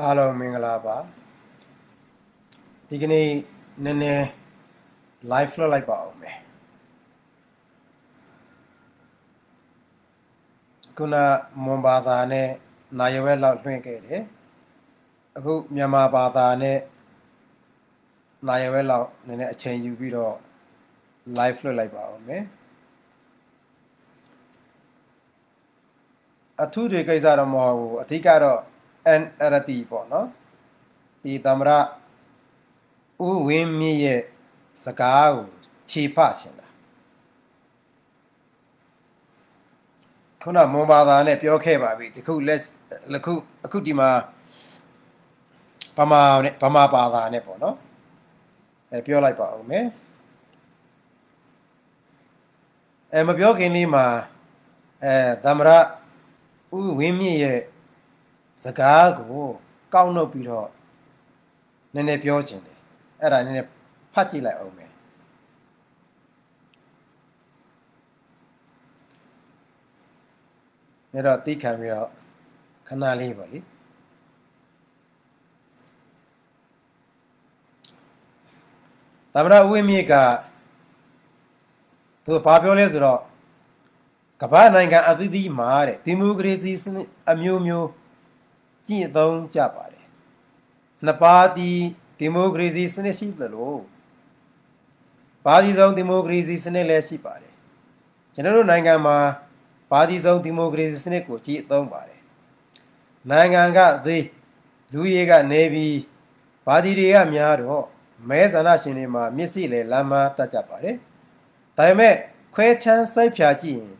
အားလုံးမင်္ဂလာပါဒီကနေ့နည်းနည်း live လွှတ်လိုက်ပါအောင်မယ်ခုနမွန်ဘာသာနဲ့နာယဝဲလောက်လွှင့်ခဲ့တယ်အခုမြန်မာဘာသာနဲ့နာယဝဲလောက်နည်းနည်းအချိန်ယူပြီးတော့ live လွှတ်လိုက်ပါအောင်မယ်အထူးတွေကိစ္စတော့မဟုတ်ဘူးအဓိကတော့ an arati ပေါ့နော်ဒီသမရဥဝင်းမြင့်ရဲ့စကားကိုခြေဖချင်တာခုနမွန်ဘာသာနဲ့ပြောခဲ့ပါပြီဒီခုလက်ခုအခုဒီမှာဗမာနဲ့ဗမာဘာသာနဲ့ပေါ့နော်အဲပြောလိုက်ပါဦးမယ်အဲမပြောခင်လေးမှာအဲသမရဥဝင်းမြင့်ရဲ့စကားကိုကောက်နှုတ်ပြီးတော့နည်းနည်းပြောခြင်းတယ်အဲ့ဒါနည်းနည်းဖတ်ကြည့်လိုက်အောင်မယ်နေတော့တိခံပြီးတော့ခဏလေးပေါ့လေသမ္မတဝိမြေကသူဘာပြောလဲဆိုတော့ကမ္ဘာနိုင်ငံအသီးသီးမှာတဲ့ဒီမိုကရေစီအမျိုးမျိုးကျင့်သုံးကြပါတယ်နှစ်ပါးသည်ဒီမိုကရေစီစနစ်ရှိသလိုဘာကြီးဆုံးဒီမိုကရေစီ စနစ်လည်းရှိပါတယ်ကျွန်တော်တို့နိုင်ငံမှာဘာကြီးဆုံးဒီမိုကရေစီစနစ်ကိုကြည့်အသုံးပါတယ်နိုင်ငံကသေးလူရေကနေပြီးဘာကြီးတွေကများတော့မဲဆန္ဒရှင်တွေမှာမျက်စိလည်းလမ်းမတတ်ကြပါတယ်ဒါပေမဲ့ခွဲချမ်းစိုက်ဖြာကြည့်ရင်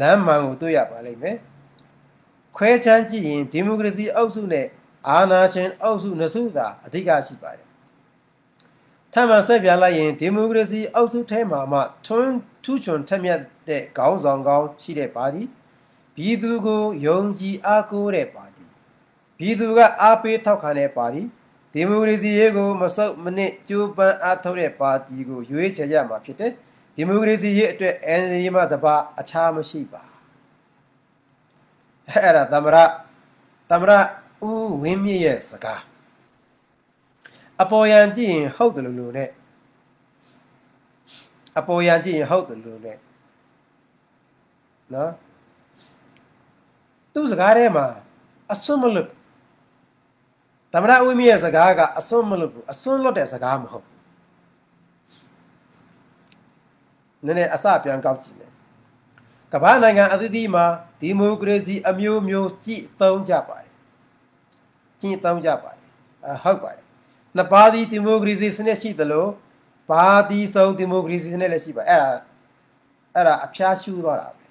လမ်းမှန်ကိုတွေ့ရပါလိမ့်မယ်ခွဲခြမ်းကြည့်ရင်ဒီမိုကရေစီအုပ်စုနဲ့အာဏာရှင်အုပ်စုနှစ်စုသာအဓိကရှိပါတယ်။ထပ်မံဆက်ပြလိုက်ရင်ဒီမိုကရေစီအုပ်စုထဲမှာမှထွန်းထူးချွန်ထက်မြက်တဲ့ခေါင်းဆောင်ကောင်းရှိတဲ့ပါတီပြည်သူကိုယုံကြည်အားကိုးတဲ့ပါတီပြည်သူကအားပေးထောက်ခံတဲ့ပါတီဒီမိုကရေစီရေးကိုမဆုတ်မနစ်ကြိုးပမ်းအားထုတ်တဲ့ပါတီကိုရွေးချယ်ရမှာဖြစ်တယ်။ဒီမိုကရေစီရေးအတွက်အန်ရီမှတပါအခြားမရှိပါဘူး။အဲ့ဒါသမရသမရဦးဝင်းမြင့်ရဲ့စကားအပေါ်ယံကြည့်ရင်ဟုတ်တယ်လို့လို့နဲ့အပေါ်ယံကြည့်ရင်ဟုတ်တယ်လို့နဲ့နော်သူ့စကားထဲမှာအစွန်းမလွတ်သမရဦးမြင့်ရဲ့စကားကအစွန်းမလွတ်ဘူးအစွန်းလွတ်တဲ့စကားမဟုတ်ဘူးနည်းနည်းအစပြန်ကောက်ကြည့်မယ်ကမ္ဘာနိုင်ငံအသီးသီးမှာဒီမိုကရေစီ အမျိုးမျိုးကြည်သုံးကြပါတယ်ကြည်သုံးကြပါတယ်အဟုတ်ပါတယ်နှစ်ပါးဒီဒီမိုကရေစီစနစ်ရှိသလိုပါတီဆုံးဒီမိုကရေစီစနစ်လည်းရှိပါအဲ့ဒါအဲ့ဒါအဖျားရှူတော့တာပဲ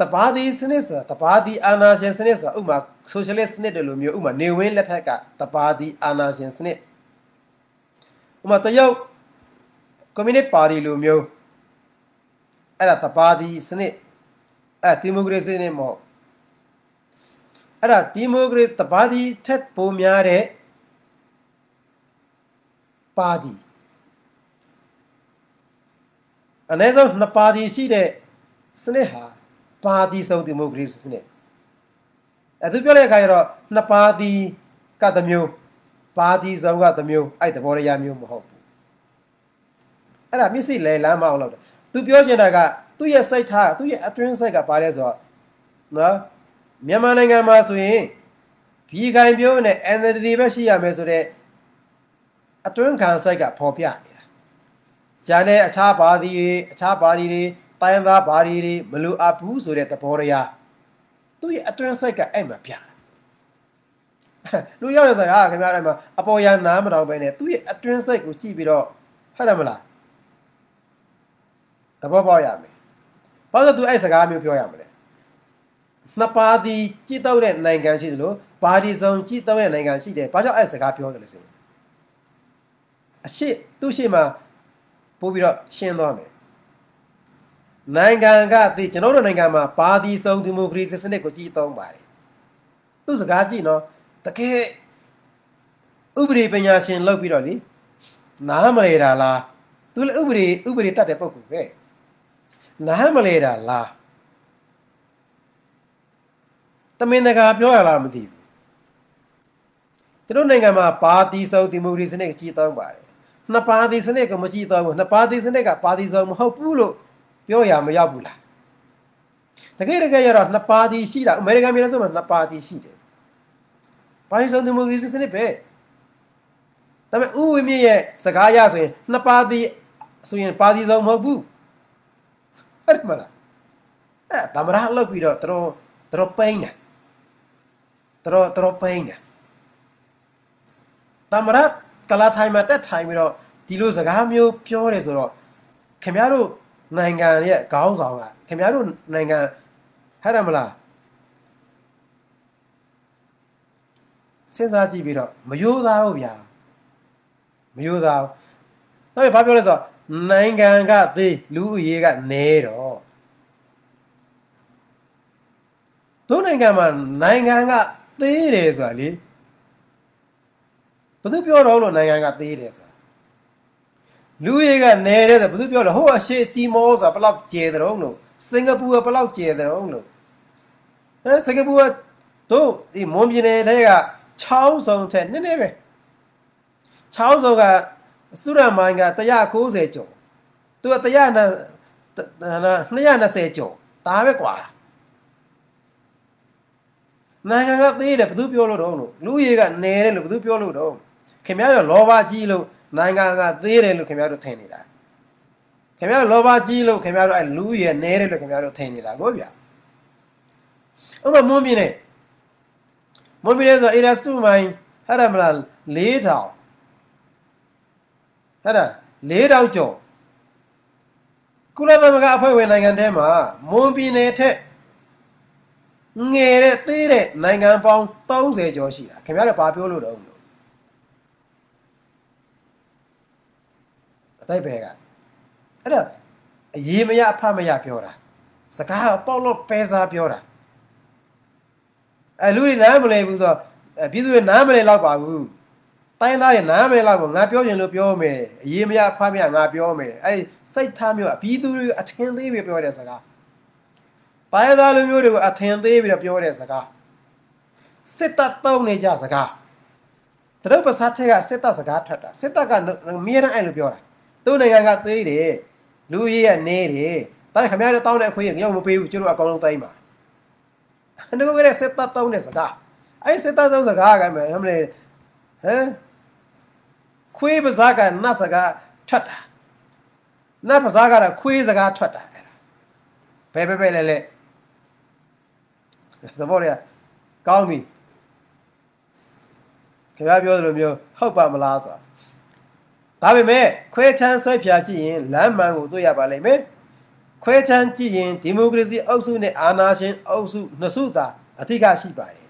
တပါတီစနစ်ဆိုတာတပါတီအာဏာရှင်စနစ်ဆိုတာဥမာဆိုရှယ်လစ်စနစ်တလို့မျိုးဥမာနေဝင်းလက်ထက်ကတပါတီအာဏာရှင်စနစ်ဥမာတရုတ်ကွန်မြူနစ်ပါတီလိုမျိုးအဲ့ဒါတပါတီစနစ်အဲ့ဒီမိုကရေစီနဲ့မဟုတ်အဲ့ဒါဒီမိုကရေစီတပါတီထက်ပိုများတဲ့ပါတီအနည်းဆုံးနှစ်ပါတီရှိတဲ့စနစ်ဟာ ပါတီဆုံးဒီမိုကရေစီစနစ်အဲ့ဒါပြောတဲ့အခါကျတော့နှစ်ပါတီကတစ်မျိုးပါတီဆုံးကတစ်မျိုးအဲ့သဘောတရားမျိုးမဟုတ်ဘူးအဲ့ဒါမျက်စိလဲလမ်းမအောင်လို့သူပြောချင်တာကသူ့ရဲ့စိတ်ထားသူ့ရဲ့အတွင်းစိတ်ကဘာလဲဆိုတော့နော်မြန်မာနိုင်ငံမှာဆိုရင်ဘီခိုင်ပြောနေ NLD ပဲရှိရမယ်ဆိုတော့အတွင်းခံစိတ်ကပေါ်ပြနေတာဂျာနဲ့အခြားပါတီတွေအခြားပါတီတွေတိုင်းသားပါတီတွေမလိုအပ်ဘူးဆိုတဲ့သဘောတရားသူ့ရဲ့အတွင်းစိတ်ကအဲ့မှာပြတာလူရောက်ရစကားခင်ဗျားအဲ့မှာအပေါ်ရနားမတော်ပဲနဲ့သူ့ရဲ့အတွင်းစိတ်ကိုကြည့်ပြီးတော့ဟုတ်တယ်မလားသဘောပေါက်ရမယ်။ဘာလို့သူအဲ့စကားမျိုးပြောရမလဲ။နှစ်ပါးဒီကြည်တော့တဲ့နိုင်ငံရှိသလို ပါတီစုံကြည်တော့တဲ့နိုင်ငံရှိတယ်။ဘာကြောင့်အဲ့စကားပြောတယ်လဲဆိုရင်အရှိသူ့ရှိမှပို့ပြီးတော့ရှင်းသွားမယ်။နိုင်ငံကဒီကျွန်တော်တို့နိုင်ငံမှာပါတီစုံဒီမိုကရေစီစနစ်ကိုကြည်တော့ပါတယ်။သူ့စကားကြည့်နော်တကယ်ဥပဒေပညာရှင်လောက်ပြီးတော့လေနားမလဲတာလားသူလည်းဥပဒေဥပဒေတတ်တဲ့ပုံကူပဲ။နားမလဲတာလားတမင်တကာပြောရလားမသိဘူးသူတို့နိုင်ငံမှာပါတီစုံဒီမိုကရေစီစနစ်ကြီးတောင်းပါတယ်နှစ်ပါတီစနစ်ကမရှိတော့ဘူးနှစ်ပါတီစနစ်ကပါတီစုံမဟုတ်ဘူးလို့ပြောရမရောက်ဘူးလားတကယ်တကယ်ရတော့နှစ်ပါတီရှိတာအမေရိကန်ပြည်ထောင်စုမှာနှစ်ပါတီရှိတယ်ပါတီစုံဒီမိုကရေစီစနစ်ပဲဒါပေမဲ့ဥဝင်းမြင့်ရဲ့စကားရဆိုရင်နှစ်ပါတီဆိုရင်ပါတီစုံမဟုတ်ဘူးအဲ့ဒါမလားအဲ့ဒါမရလောက်ပြီးတော့တော်တော်ပိန်းတယ်တော်တော်ပိန်းတယ်တမရကလာထိုင်မှာတက်ထိုင်ပြီးတော့ဒီလိုစကားမျိုးပြောတယ်ဆိုတော့ခင်ဗျားတို့နိုင်ငံရဲ့ခေါင်းဆောင်ကခင်ဗျားတို့နိုင်ငံဟဲ့တယ်မလားစဉ်းစားကြည့်ပြီးတော့မယိုးသားဘူးဗျာမယိုးသားနောက်ပြဘာပြောလဲဆိုတော့နိုင်ငံကသေးလူဦးရေကနဲတော့သူနိုင်ငံမှာနိုင်ငံကသေးတယ်ဆိုတာလေဘယ်သူပြောတော့လို့နိုင်ငံကသေးတယ်ဆိုတာလူရေကနဲတယ်ဆိုဘယ်သူပြောလဲဟိုအရှေ့တီမောဆိုတာဘယ်လောက်ကျယ်တုံးလို့စင်ကာပူကဘယ်လောက်ကျယ်တုံးလို့ဟမ်စင်ကာပူကတို့ဒီမွန်ပြည်နယ်ထဲကချောင်းဆောင်ထက်နည်းနည်းပဲချောင်းဆောင်ကစုရမိုင်းက190ကျော်သူက120ကျော်ဒါပဲကွာနိုင်ငံကသေးတယ်ဘသူပြောလို့တော့လို့လူကြီးကနဲတယ်လို့ဘသူပြောလို့တော့ခင်ဗျားတို့လောဘကြီးလို့နိုင်ငံကသေးတယ်လို့ခင်ဗျားတို့ထင်နေတာခင်ဗျားတို့လောဘကြီးလို့ခင်ဗျားတို့အဲလူကြီးကနဲတယ်လို့ခင်ဗျားတို့ထင်နေတာကိုဗျာဥပမာမွန်ပြည်နဲ့မွန်ပြည်လဲဆိုအီရစတူမိုင်းဟာရမလား၄ထောင်အဲ့ဒါ၄တောက်ကျော်ကုလသမဂ္ဂအဖွဲ့ဝင် နိုင်ငံထဲမှာမွန်ပြည်နယ်ထက်ငယ်တဲ့သေးတဲ့နိုင်ငံပေါင်း30ကျော်ရှိတာခင်ဗျားတို့ဘာပြောလို့တော့လို့အတိုက်ပဲကအဲ့ဒါအရေးမရအဖမရပြောတာစကားပေါက်လို့ပဲစားပြောတာအဲလူတွေနားမလဲဘူးဆိုတော့ပြည်သူတွေနားမလဲတော့ပါဘူးတိုင်းသားရဲ့နားမည်လောက်ကိုငါပြောရင်လို့ပြောမယ်အရေးမရဖားမရငါပြောမယ်အဲ့စိတ်ထားမျိုးအပြီးသူအထင်သေးပဲပြောတဲ့စကားတိုင်းသားလူမျိုးတွေကိုအထင်သေးပြီးတော့ပြောတဲ့စကားစစ်တပ်တုံးနေကြစကားသူတို့ပစာထက်ကစစ်တပ်စကားထွက်တာစစ်တပ်ကမြဲတမ်းအဲ့လိုပြောတာသူ့နိုင်ငံကသေးတယ်လူကြီးကနေတယ်တိုင်းခမရတဲ့တောင်းတဲ့အခွင့်အရေးငါမပေးဘူးကျတို့အကောင်လုံးတိုင်းပါအဲ့ဒါကလည်းစစ်တပ်တုံးတဲ့စကားအဲ့စစ်တပ်တုံးစကားကမှဟမ်လေဟမ်ခွေးပါးစားကနတ်စကားထွက်တာနတ်ပါးစားကတော့ခွေးစကားထွက်တာအဲ့ဒါဘဲဘဲဘဲလဲလဲသဘောရကောင်းပြီခင်ဗျားပြောသလိုမျိုးဟုတ်ပါမလားဆိုတာဒါပေမဲ့ခွဲချမ်းစိုက်ဖြာကြည့်ရင် လမ်းမှန်ကိုတွေ့ရပါလိမ့်မယ်ခွဲချမ်းကြည့်ရင်ဒီမိုကရေစီအုပ်စုနဲ့အာဏာရှင်အုပ်စုနှစ်စုသာအထူးကရှိပါတယ်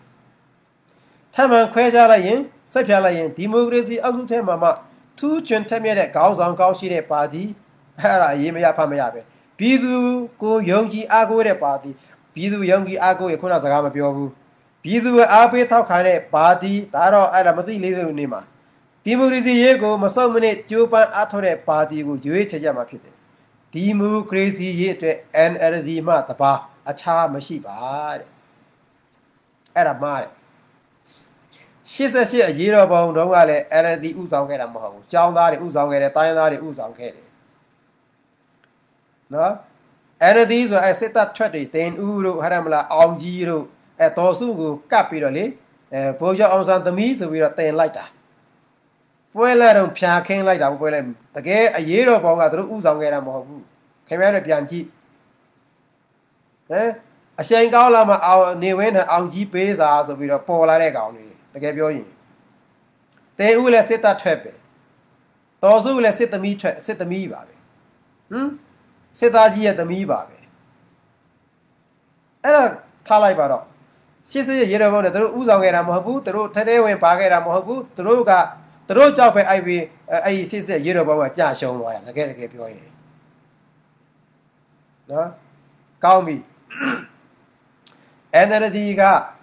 ထပ်မံခွဲခြားလိုက်ရင်ဆက်ဖြာလိုက်ရင်ဒီမိုကရေစီအောက်စုထဲမှာမှထူးချွန်ထက်မြက်တဲ့ခေါင်းဆောင်ကောင်းရှိတဲ့ပါတီအဲ့ဒါအရေးမရဖတ်မရပဲပြည်သူကိုယုံကြည်အားကိုးတဲ့ပါတီပြည်သူယုံကြည်အားကိုးရခုနစကားမပြောဘူးပြည်သူအားပေးထောက်ခံတဲ့ပါတီဒါတော့အဲ့ဒါမသိလေးစုံနေမှာဒီမိုကရေစီရေးကိုမဆုံးမနစ်ကြိုးပမ်းအားထုတ်တဲ့ပါတီကိုရွေးချယ်ကြမှာဖြစ်တယ်ဒီမိုကရေစီရေးအတွက် NLD မှတပါအခြားမရှိပါတဲ့အဲ့ဒါမှားတယ်88အရေးတော်ပုံတုန်းကလည်း NLD ဥဆောင်ခဲ့တာမဟုတ်ဘူး။ចောင်းသားတွေဥဆောင်ခဲ့တယ်၊တိုင်းသားတွေဥဆောင်ခဲ့တယ်။နော် NLD ဆိုအဲစစ်တပ်ထွက်တွေတင်ဦးတို့ဟာရမလားအောင်ကြီးတို့အဲတော်စုကိုကပ်ပြီးတော့လေအဲဘိုးကျော်အောင်ဆန်းသမီးဆိုပြီးတော့တင်လိုက်တာပွဲလက်တော့ဖြာခင်းလိုက်တာပွဲလက်တကယ်အရေးတော်ပေါင်းကသူတို့ဥဆောင်ခဲ့တာမဟုတ်ဘူးခင်ဗျားတို့ပြန်ကြည့်ဟမ်အရှိန်ကောင်းလာမှအောင်နေဝင်းနဲ့အောင်ကြီးပေးစာဆိုပြီးတော့ပေါ်လာတဲ့ကောင်တွေတကယ်ပြောရင်တဲဦးလည်းစစ်တပ်ထွက်ပဲတော်စုလည်းစစ်သမီးထွက်စစ်သမီးပါပဲဟမ်စစ်သားကြီးရဲ့သမီးပါပဲအဲ့ဒါထားလိုက်ပါတော့ရှစ်စစ်ရေတော်ဘုံနဲ့သူတို့ဥဆောင်ခဲ့တာမဟုတ်ဘူးသူတို့ထဲထဲဝင်ပါခဲ့တာမဟုတ်ဘူးသူတို့ကသူတို့ကြောက်ပဲအဲ့ဒီအဲ့ဒီရှစ်စစ်ရေတော်ဘုံကကြာရှုံးသွားရတကယ်တကယ်ပြောရင်နော်ကောင်းပြီ NLD က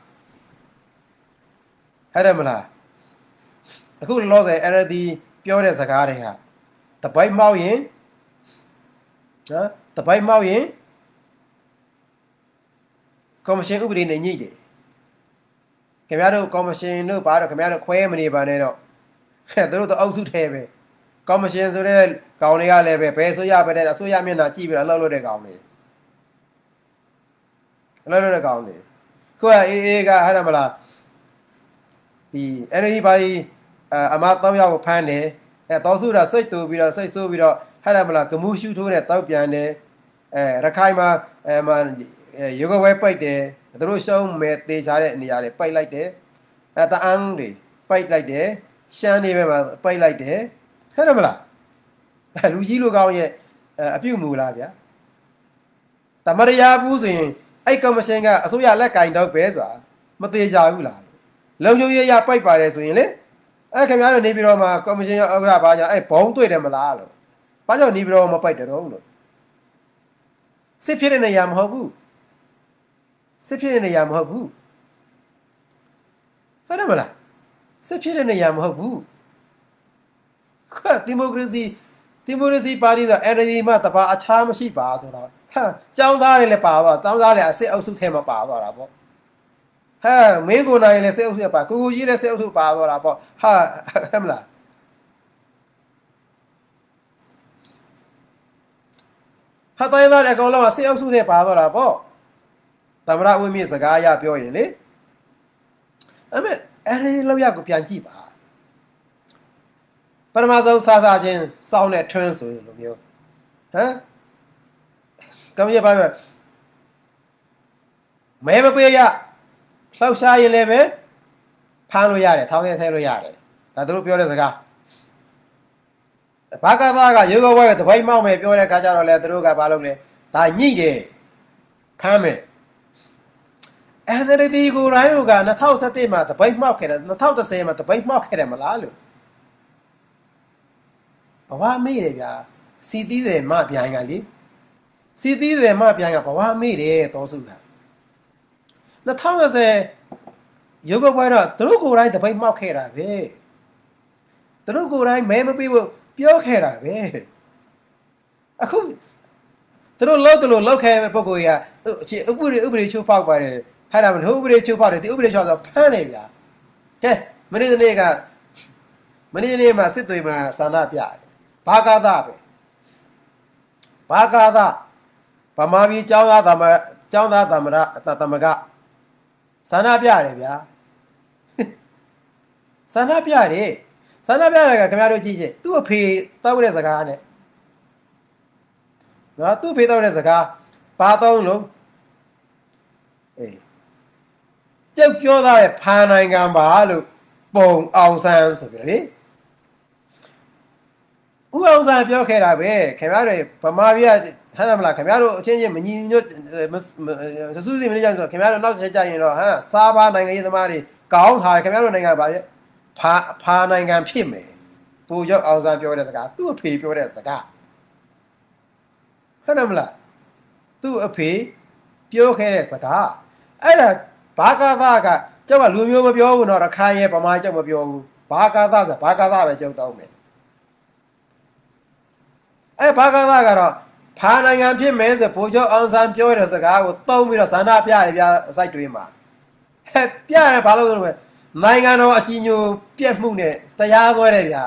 ဟဲ့တယ်မလားအခုလောဆယ်အဲ့ဒါဒီပြောတဲ့စကားတွေဟာတပိုက်မောက်ရင်နော်တပိုက်မောက်ရင်ကော်မရှင်ဥပဒေနဲ့ညှိတယ်ခင်ဗျားတို့ကော်မရှင်တို့ပါတော့ခင်ဗျားတို့ခွဲမနေပါနဲ့တော့ဟဲ့တို့တော့အောက်စုထဲပဲကော်မရှင်ဆိုတဲ့ကောင်တွေကလည်းပဲဘယ်ဆိုရပဲတဲ့အဆိုရမျက်နှာကြည့်ပြီးတော့လှုပ်လို့တဲ့ကောင်တွေလှုပ်လို့တဲ့ကောင်တွေခုကအေးအေးကဟဲ့တယ်မလားဒီ NLD ပါတီအမတောက်ရောက်ကိုဖမ်းတယ်အဲတောက်စုတာစိတ်တူပြီးတော့စိတ်ဆိုးပြီးတော့ဟာရမလားကမူးရှူထိုးတဲ့တောက်ပြန်တယ်အဲရခိုင်မှာအဲမရုပ်ကဝဲပိုက်တယ်သူတို့ရှုံးမဲ့တေချာတဲ့နေရာတွေပိုက်လိုက်တယ်အဲတအန်းတွေပိုက်လိုက်တယ်ရှမ်းတွေပဲမှာပိုက်လိုက်တယ်ဟဲ့ရမလားလူကြီးလူကောင်းရဲ့အပြုတ်မူလားဗျာတမရရာဘူးဆိုရင်အဲ့ကော်မရှင်ကအစိုးရလက်ကင်တော့ပဲဆိုတာမသေးကြဘူးလားလုံခြုံရေးရပိုက်ပါတယ်ဆိုရင်လေအဲ့ခင်ဗျားတို့နေပြီးတော့မှကော်မရှင်ရဲ့ဥက္ကဋ္ဌဘာကြောင့်အဲ့ဘုံတွေ့တယ်မလားလို့ဘာကြောင့်နေပြီးတော့မပိုက်တယ်တော့လို့စစ်ဖြစ်တဲ့နေရာမဟုတ်ဘူးစစ်ဖြစ်တဲ့နေရာမဟုတ်ဘူးဟုတ်တယ်မလားစစ်ဖြစ်တဲ့နေရာမဟုတ်ဘူးခါဒီမိုကရေစီဒီမိုကရေစီပါတီဆိုအဲ့ဒီမှာတပါအခြားမရှိပါဆိုတော့ဟာចောင်းသားတွေလည်းပါသွားចောင်းသားတွေအစ်စ်အုပ်စုထဲမှာပါသွားတာပေါ့ဟဲ့မင်းကိုနိုင်လေစိတ်အုပ်စုပါကိုကိုကြီးလည်းစိတ်အုပ်စုပါတော့တာပေါ့ဟာဟဲ့မလားဟာတိုင်းသားလည်းအကောင်လုံးကစိတ်အုပ်စုနဲ့ပါတော့တာပေါ့သမရဝိမေစကားရပြောရင်လေအဲ့မဲ့အဲ့ဒီလောက်ရကိုပြန်ကြည့်ပါပထမဆုံးစားစားချင်းစောင်းတဲ့ထွန်းဆိုလိုမျိုးဟမ်ကောင်းရပါ့မဲမပေးရလှောက်ရှားရင်လည်းပဲဖမ်းလို့ရတယ်ထောင်းထဲထည့်လို့ရတယ်ဒါသူတို့ပြောတဲ့စကားဘာကဘာကရေကောဘွဲကတပိုက်မောက်မယ်ပြောတဲ့ခါကျတော့လေသူတို့ကဘာလုပ်လဲဒါညိတယ်ဖမ်းမယ်အန်ရဒီကိုရိုင်းက2017မှာတပိုက်မောက်ခဲ့တယ်2010မှာတပိုက်မောက်ခဲ့တယ်မလားလို့ဘဝမေ့တယ်ဗျာစီသီးတယ်မပြိုင်ကလေစီသီးတယ်မပြိုင်ကဘဝမေ့တယ်တောစုက2020ရုပ်ကပွဲတော့သူတို့ကိုယ်တိုင်တပိတ်မှောက်ခဲ့တာပဲသူတို့ကိုယ်တိုင်မဲမပေးဖို့ပြောခဲ့တာပဲအခုသူတို့လောက်တလို့လောက်ခဲ့မဲ့ပုံကိုရအခြေဥပဒေဥပဒေချိုးဖောက်ပါတယ်ဟာတာမလို့ဥပဒေချိုးဖောက်တယ်ဒီဥပဒေချိုးဆိုဖမ်းတယ်ဗျာကဲမနေ့နေ့ကမနေ့နေ့မှာစစ်တွေမှာဆန္ဒပြတယ်ဘာကာသပဲဘာကာသဗမာပြည်ကျောင်းသားသမကျောင်းသားသမရသမဂဆန္ဒပြရတယ်ဗျာဆန္ဒပြရတယ်ဆန္ဒပြရတာကခင်ဗျားတို့ကြည့်ချင်းသူ့အဖေတောက်တဲ့စကားနဲ့နော်သူ့ဖေတောက်တဲ့စကားဘာတောင်းလို့အေးကြောက်ပြောသားရဲ့ဖာနိုင်ငံပါလို့ပုံအောင်ဆန်းဆိုပြီးလေဥအောင်စာပြောခဲ့တာပဲခင်ဗျားတွေဗမာပြည်ကဟမ်မလားခင်ဗျားတို့အချင်းချင်းမညီညွတ်သစုစီမနေကြဆိုခင်ဗျားတို့နောက်ချက်ကြရင်တော့ဟမ်စာပါနိုင်ငံရေးသမားတွေကောင်းထားခင်ဗျားတို့နိုင်ငံပါရဲ့ဖာဖာနိုင်ငံဖြစ်မယ်ပူရောက်အောင်စာပြောတဲ့စကားသူ့အဖေပြောတဲ့စကားဟမ်မလားသူ့အဖေပြောခဲ့တဲ့စကားအဲ့ဒါဘာကာသကကျောက်ကလူမျိုးမပြောဘူးတော့ရခိုင်ရဲ့ဗမာကျောက်မပြောဘူးဘာကာသဆိုဘာကာသပဲကျောက်တောင်းမယ်အဲဘာကလာကတော့ဖာနိုင်ငံဖြစ်မဲဆိုဗိုလ်ချုပ်အောင်ဆန်းပြောတဲ့စကားကိုတုံးပြီးတော့ဇန္နာပြတယ်ဗျာစိုက်တွေးမှာဟဲ့ပြတယ်ဘာလို့လဲဆိုတော့နိုင်ငံတော်အကြီးညိုပြက်မှုနဲ့တရားစွဲတယ်ဗျာ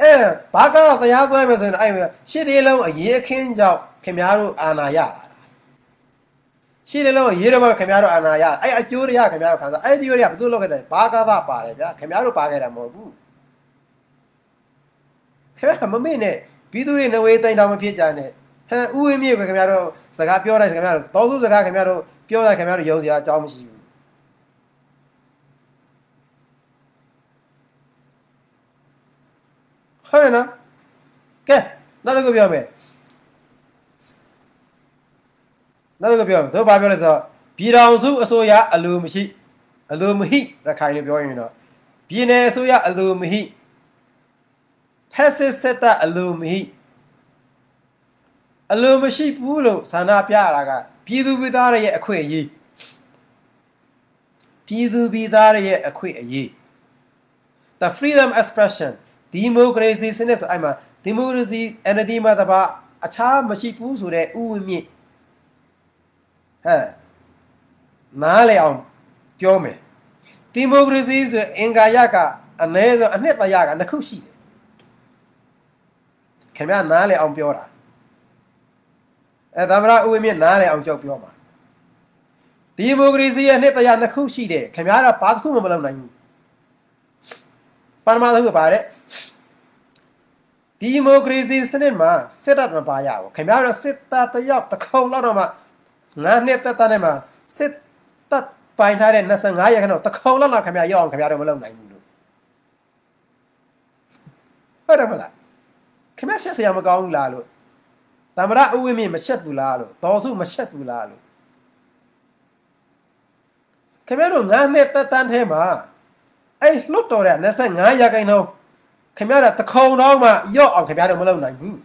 အဲဘာကလာတရားစွဲမယ်ဆိုရင်အဲ့ရှစ်လေးလုံးအရေးအခင်းကြောင့်ခင်ဗျားတို့အာဏာရတာရှင်းတယ်လို့ရေးတော့ခင်ဗျားတို့အာနာရအဲ့အကျိုးတရားခင်ဗျားတို့ခံစားအဲ့ဒီကျိုးတွေကဘယ်သူလုပ်ခဲ့တယ်ဘာကာသပါတယ်ဗျာခင်ဗျားတို့ပါခဲ့တာမဟုတ်ဘူးခင်ဗျာမမေ့နဲ့ပြီးသူတွေနဝေးတိုင်တော်မဖြစ်ကြနဲ့ဟမ်ဥဝေးမြေပဲခင်ဗျားတို့စကားပြောတိုင်းခင်ဗျားတို့တောစုစကားခင်ဗျားတို့ပြောတာခင်ဗျားတို့ယုံစရာအကြောင်းမရှိဘူးဟုတ်ရနော်ကဲနောက်တစ်ခုပြောမယ်နောက်တစ်ခုပြောမယ်သူဘာပြောလဲဆိုတော့ပြည်တော်စုအစိုးရအလိုမရှိအလိုမရှိရခိုင်လို့ပြောရင်တော့ပြည်နယ်အစိုးရအလိုမရှိဟက်စစ်စက်တအလိုမရှိအလိုမရှိဘူးလို့ဆန္ဒပြတာကပြည်သူပြည်သားရဲ့အခွင့်အရေးပြည်သူပြည်သားရဲ့အခွင့်အရေး the freedom expression democracy စနစ်ဆိုအဲ့မှာ democracy entity မှာတပါအခြားမရှိဘူးဆိုတဲ့ဥဝင်မြင့်ဟဲ့နားလည်အောင် ပြောမယ်ဒီမိုကရေစီဆိုအင်္ဂါရကအ ਨੇ ဆိုအနှစ်တရကနှစ်ခုရှိတယ်ခင်ဗျားနားလေအောင်ပြောတာအဲသမရဥဝင်းမြင့်နားလေအောင်ကြောက်ပြောပါဒီမိုကရေစီရဲ့နှစ်တရာနှစ်ခုရှိတယ်ခင်ဗျားကဘာတစ်ခုမှမလုပ်နိုင်ဘူးပထမတစ်ခုပါတဲ့ဒီမိုကရေစီစနစ်မှာစစ်တပ်မပါရဘူးခင်ဗျားတို့စစ်တပ်တယောက်တစ်ခုံလောက်တော့မှငါးနှစ်သက်သက်နဲ့မှစစ်တပ်ပိုင်ထားတဲ့25ရာခိုင်နှုန်းတစ်ခုံလောက်တော့ခင်ဗျားရောက်အောင်ခင်ဗျားတို့မလုပ်နိုင်ဘူးလို့ဟုတ်တယ်မလားခမဆက်ဆရာမကောင်းဘူးလားလို့တမရအဝိမင်းမချက်ဘူးလားလို့တော်စုမချက်ဘူးလားလို့ခမတို့ငါးနှစ်သက်တမ်းထဲမှာအဲ့လွတ်တော်တဲ့25ရာခိုင်နှုန်းခမရတခုံတော့မှရော့အောင်ခမရတို့မလုပ်နိုင်ဘူး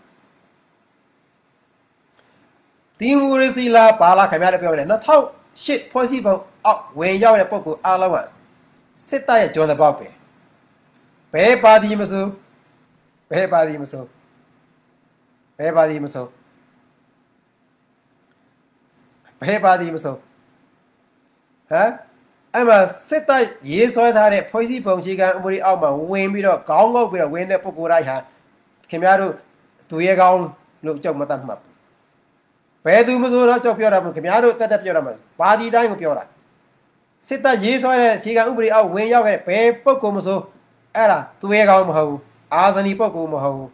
ဒီမူရစီလာပါလာခမရတို့ပြောတယ်2008ဖွဲ့စည်းပုံအောက်ဝင်ရောက်တဲ့ပုံကိုအားလုံးကစစ်တပ်ရဲ့ကြောသပေါက်ပဲဘယ်ပါတီမဆိုဘယ်ပါတီမဆိုဘယ်ပါတီမဆုံးဘယ်ပါတီမဆုံးဟမ်အဲ့မှာစစ်တပ်ရေးဆွဲထားတဲ့ဖွဲ့စည်းပုံရှိကအမှုရိအောက်မှာဝင်ပြီးတော့ခေါင်းငုပ်ပြီးတော့ဝင်တဲ့ပုဂ္ဂိုလ်တိုင်းဟာခင်ဗျားတို့သူရဲ့ကောင်းလို့ကြောက်မတတ်မှတ်ဘူးဘယ်သူမဆိုတော့ကြောက်ပြောတာမဟုတ်ခင်ဗျားတို့တက်တက်ပြောတာမဟုတ်ပါတီတိုင်းကိုပြောတာစစ်တပ်ရေးဆွဲတဲ့အခြေခံဥပဒေအောက်ဝင်ရောက်ခဲ့တဲ့ဘယ်ပုဂ္ဂိုလ်မဆိုအဲ့ဒါသူရဲ့ကောင်းမဟုတ်ဘူးအာဇနီပုဂ္ဂိုလ်မဟုတ်ဘူး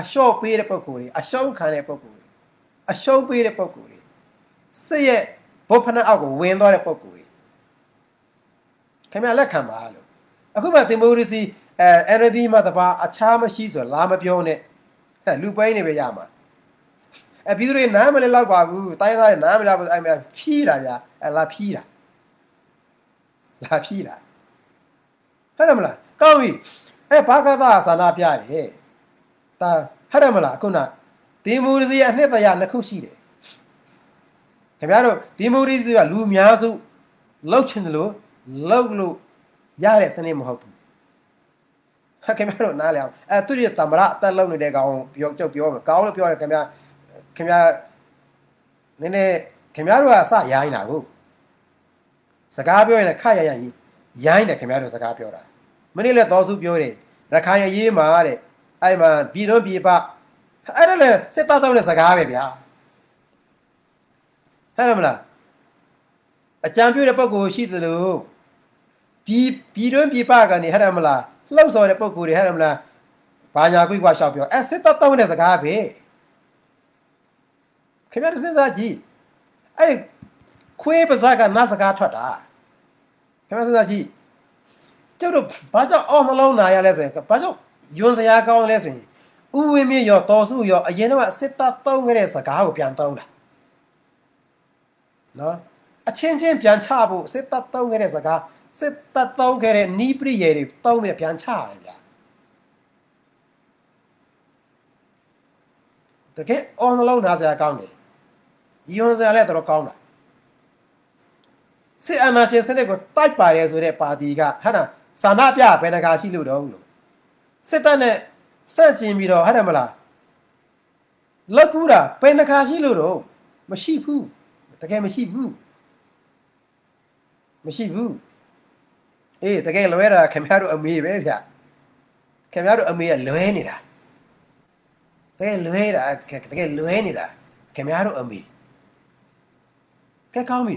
အလျှော့ပေးတဲ့ပုံကိုယ်တွေအရှုံးခံတဲ့ပုံကိုယ်တွေအရှုံးပေးတဲ့ပုံကိုယ်တွေစစ်ရဲ့ဘုဖနအောက်ကိုဝင်သွားတဲ့ပုံကိုယ်တွေခင်ဗျာလက်ခံပါလို့အခုမှသင်္ဘောရီစီအဲအရဒီမှာတပါအခြားမရှိဆိုလာမပြောနဲ့ဟဲ့လူပိုင်းနေပဲရမှာအဲပြီးသူတွေနားမလဲလောက်ပါဘူးတိုင်းသားတွေနားမလဲဘူးအဲ့မှာဖြီးတာဗျာအဲလာဖြီးတာလာဖြီးတာဟုတ်တယ်မလားကောင်းပြီအဲဘာကသာသာနာပြတယ်ဒါဟဲ့တယ်မလားခုနဒီမိုရီစီယာနှစ်တရာနှစ်ခုရှိတယ်ခင်ဗျားတို့ဒီမိုရီစီယာလူအများစုလောက်ချင်တယ်လို့လောက်လို့ရတဲ့စနစ်မဟုတ်ဘူးဟာခင်ဗျားတို့နားလည်အောင်အဲသူရဲ့တမရအတက်လောက်နေတဲ့ကောင်ပြောကြောက်ပြောမယ်ကောင်းလို့ပြောတယ်ခင်ဗျားခင်ဗျားနည်းနည်းခင်ဗျားတို့ကစရိုင်းတာကိုစကားပြောရင်ခရရရရိုင်းတယ်ခင်ဗျားတို့စကားပြောတာမနေ့လဲသောစုပြောတယ်ရခိုင်အရေးမှာတဲ့အဲ့မှာပြည်တော်ပြည်ပအဲ့ဒါလည်းစစ်သားတောက်တဲ့စကားပဲဗျာဟဲ့မလားအကြံပြုတဲ့ပုံကိုရှိသလိုဒီပြည်တွင်းပြည်ပကနေဟဲ့မလားလှုပ်ဆော်တဲ့ပုံကိုတွေဟဲ့မလားဘာညာခွိကွာရှောက်ပြောအဲ့စစ်သားတောက်တဲ့စကားပဲခင်ဗျားစဉ်းစားကြည့်အဲ့ခွေးပါးစပ်ကနတ်စကားထွက်တာခင်ဗျားစဉ်းစားကြည့်ကျုပ်တို့ဘာကြောင့်အော်မလုံးနာရလဲဆိုရင်ဘာကြောင့်ယွန်းစရာကောင်းလဲဆိုရင်ဥဝင်းမြင့်ရောတော်စုရောအရင်တော့စစ်သားတုံးခဲ့တဲ့စကားကိုပြန်တုံးတာနော်အချင်းချင်းပြန်ချဖို့စစ်သားတုံးခဲ့တဲ့စကားစစ်သားတုံးခဲ့တဲ့နီးပရိယေတွေတုံးပြီးပြန်ချရတယ်ဗျာတကယ် on the low နားစရာကောင်းတယ်ယွန်းစရာလည်းတော်ကောင်းတာစစ်အာဏာရှင်စနစ်ကိုတိုက်ပါတယ်ဆိုတဲ့ပါတီကဟာဆန္ဒပြဘယ်နှကာရှိလို့တော့လို့စစ်တပ်နဲ့ဆက်ကျင်ပြီးတော့ဟုတ်တယ်မလားလောက်ကူတာပယ်နှခါရှိလို့တော့မရှိဘူးတကယ်မရှိဘူးမရှိဘူးအေးတကယ်လွဲတာခင်ဗျားတို့အမေပဲဗျခင်ဗျားတို့အမေကလွဲနေတာတကယ်လွဲတာတကယ်လွဲနေတာခင်ဗျားတို့အမေကဲကောင်းပြီ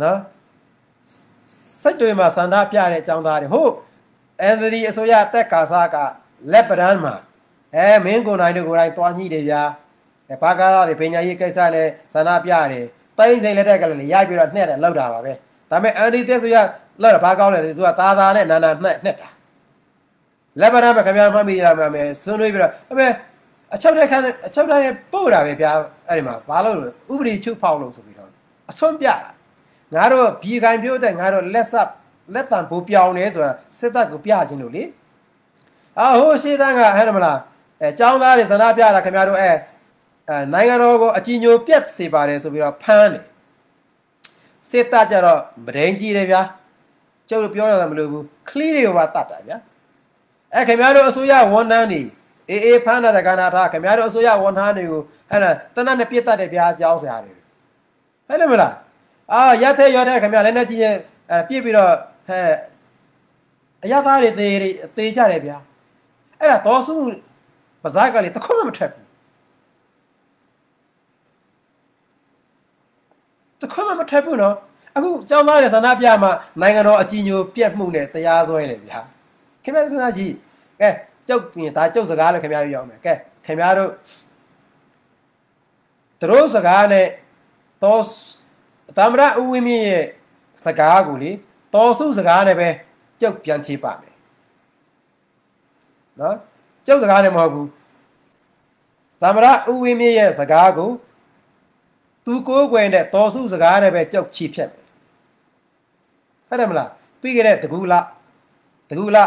နော်စိတ်တွေမှာစန္ဒပြတဲ့အကြောင်းသားတွေဟုတ်အန်သနီအစိုးရတက်ကာစားကလက်ပဒန်းမှာအဲမင်းကိုနိုင်တို့ကိုယ်တိုင်တွားညှိတယ်ဗျာဘာကားသားတွေပညာရေးကိစ္စနဲ့ဆန္ဒပြတယ်တိုင်းစိန်လက်ထက်ကလည်းရိုက်ပြီးတော့နှက်တယ်လောက်တာပါပဲဒါပေမဲ့အန်ဒီတက်ဆိုရလောက်တာဘာကောင်းလဲသူကသာသာနဲ့နာနာနှက်နှက်တာလက်ပရမ်းပဲခင်ဗျားမှတ်မိရမှာမယ်ဆွန်းတွေးပြီးတော့အမေအချုပ်တဲ့ခန်းအချုပ်တဲ့ပို့တာပဲဗျာအဲ့ဒီမှာဘာလို့ဥပဒေချုပ်ဖောက်လို့ဆိုပြီးတော့အစွန့်ပြတာငါတို့ဘီကိုင်ပြို့တဲ့ငါတို့လက်ဆက်လက်တံပိုးပြောင်းနေဆိုတာစစ်တပ်ကိုပြခြင်းလို့လေအာဟိုရှေ့တန်းကဟဲ့မလားအဲចောင်းသားတွေဆန္ဒပြတာခင်ဗျားတို့အဲအဲနိုင်ငံတော်ကိုအကြီးညို ပြက်စေပါတယ်ဆိုပြီးတော့ဖမ်းတယ်စစ်တပ်ကြတော့ဗဒိန်ကြီးတယ်ဗျာကျုပ်တို့ပြောရတာမလို့ဘူးခလီတွေကပါတတ်တာဗျာအဲခင်ဗျားတို့အစိုးရဝန်ထမ်းတွေအေးအေးဖမ်းတာတက္ကနာထားခင်ဗျားတို့အစိုးရဝန်ထမ်းတွေကိုအဲ့ဒါတနတ်နဲ့ပြစ်တတ်တယ်ဗျာအကြောင်းဆရာတွေဟဲ့လို့မလားအာရက်ထဲရက်ထဲခင်ဗျားလည်းနဲ့ကြည့်ရင်အဲပြစ်ပြီးတော့ဟဲ့အရသားတွေသေတွေသေကြတယ်ဗျာအဲ့ဒါတော်စုပါဇက်ကလည်းတခွမှမထွက်ဘူးတခွမှမထွက်ဘူးနော်အခုကျောင်းသားတွေဆန္ဒပြမှာနိုင်ငံတော်အကြီးညို ပြက်မှုနဲ့တရားစွဲတယ်ဗျာခင်ဗျားစဉ်းစားကြည့်ကဲကျုပ်ပြင်ဒါကျုပ်စကားလည်းခင်ဗျားတို့ရောက်မယ်ကဲခင်ဗျားတို့တို့စကားနဲ့တော်သမရဦးဝင်းမြင့်ရဲ့စကားကိုလေတော်စုစကားနဲ့ပဲကြောက်ပြန်ချေပါမယ်နော်ကြောက်စကားနဲ့မဟုတ်ဘူးသမရဥဝိမြေရဲ့စကားကိုသူကိုယ်ွယ်နဲ့တော်စုစကားနဲ့ပဲကြောက်ချီဖြတ်မယ်ဟုတ်တယ်မလားပြီးခဲ့တဲ့တကူလတကူလ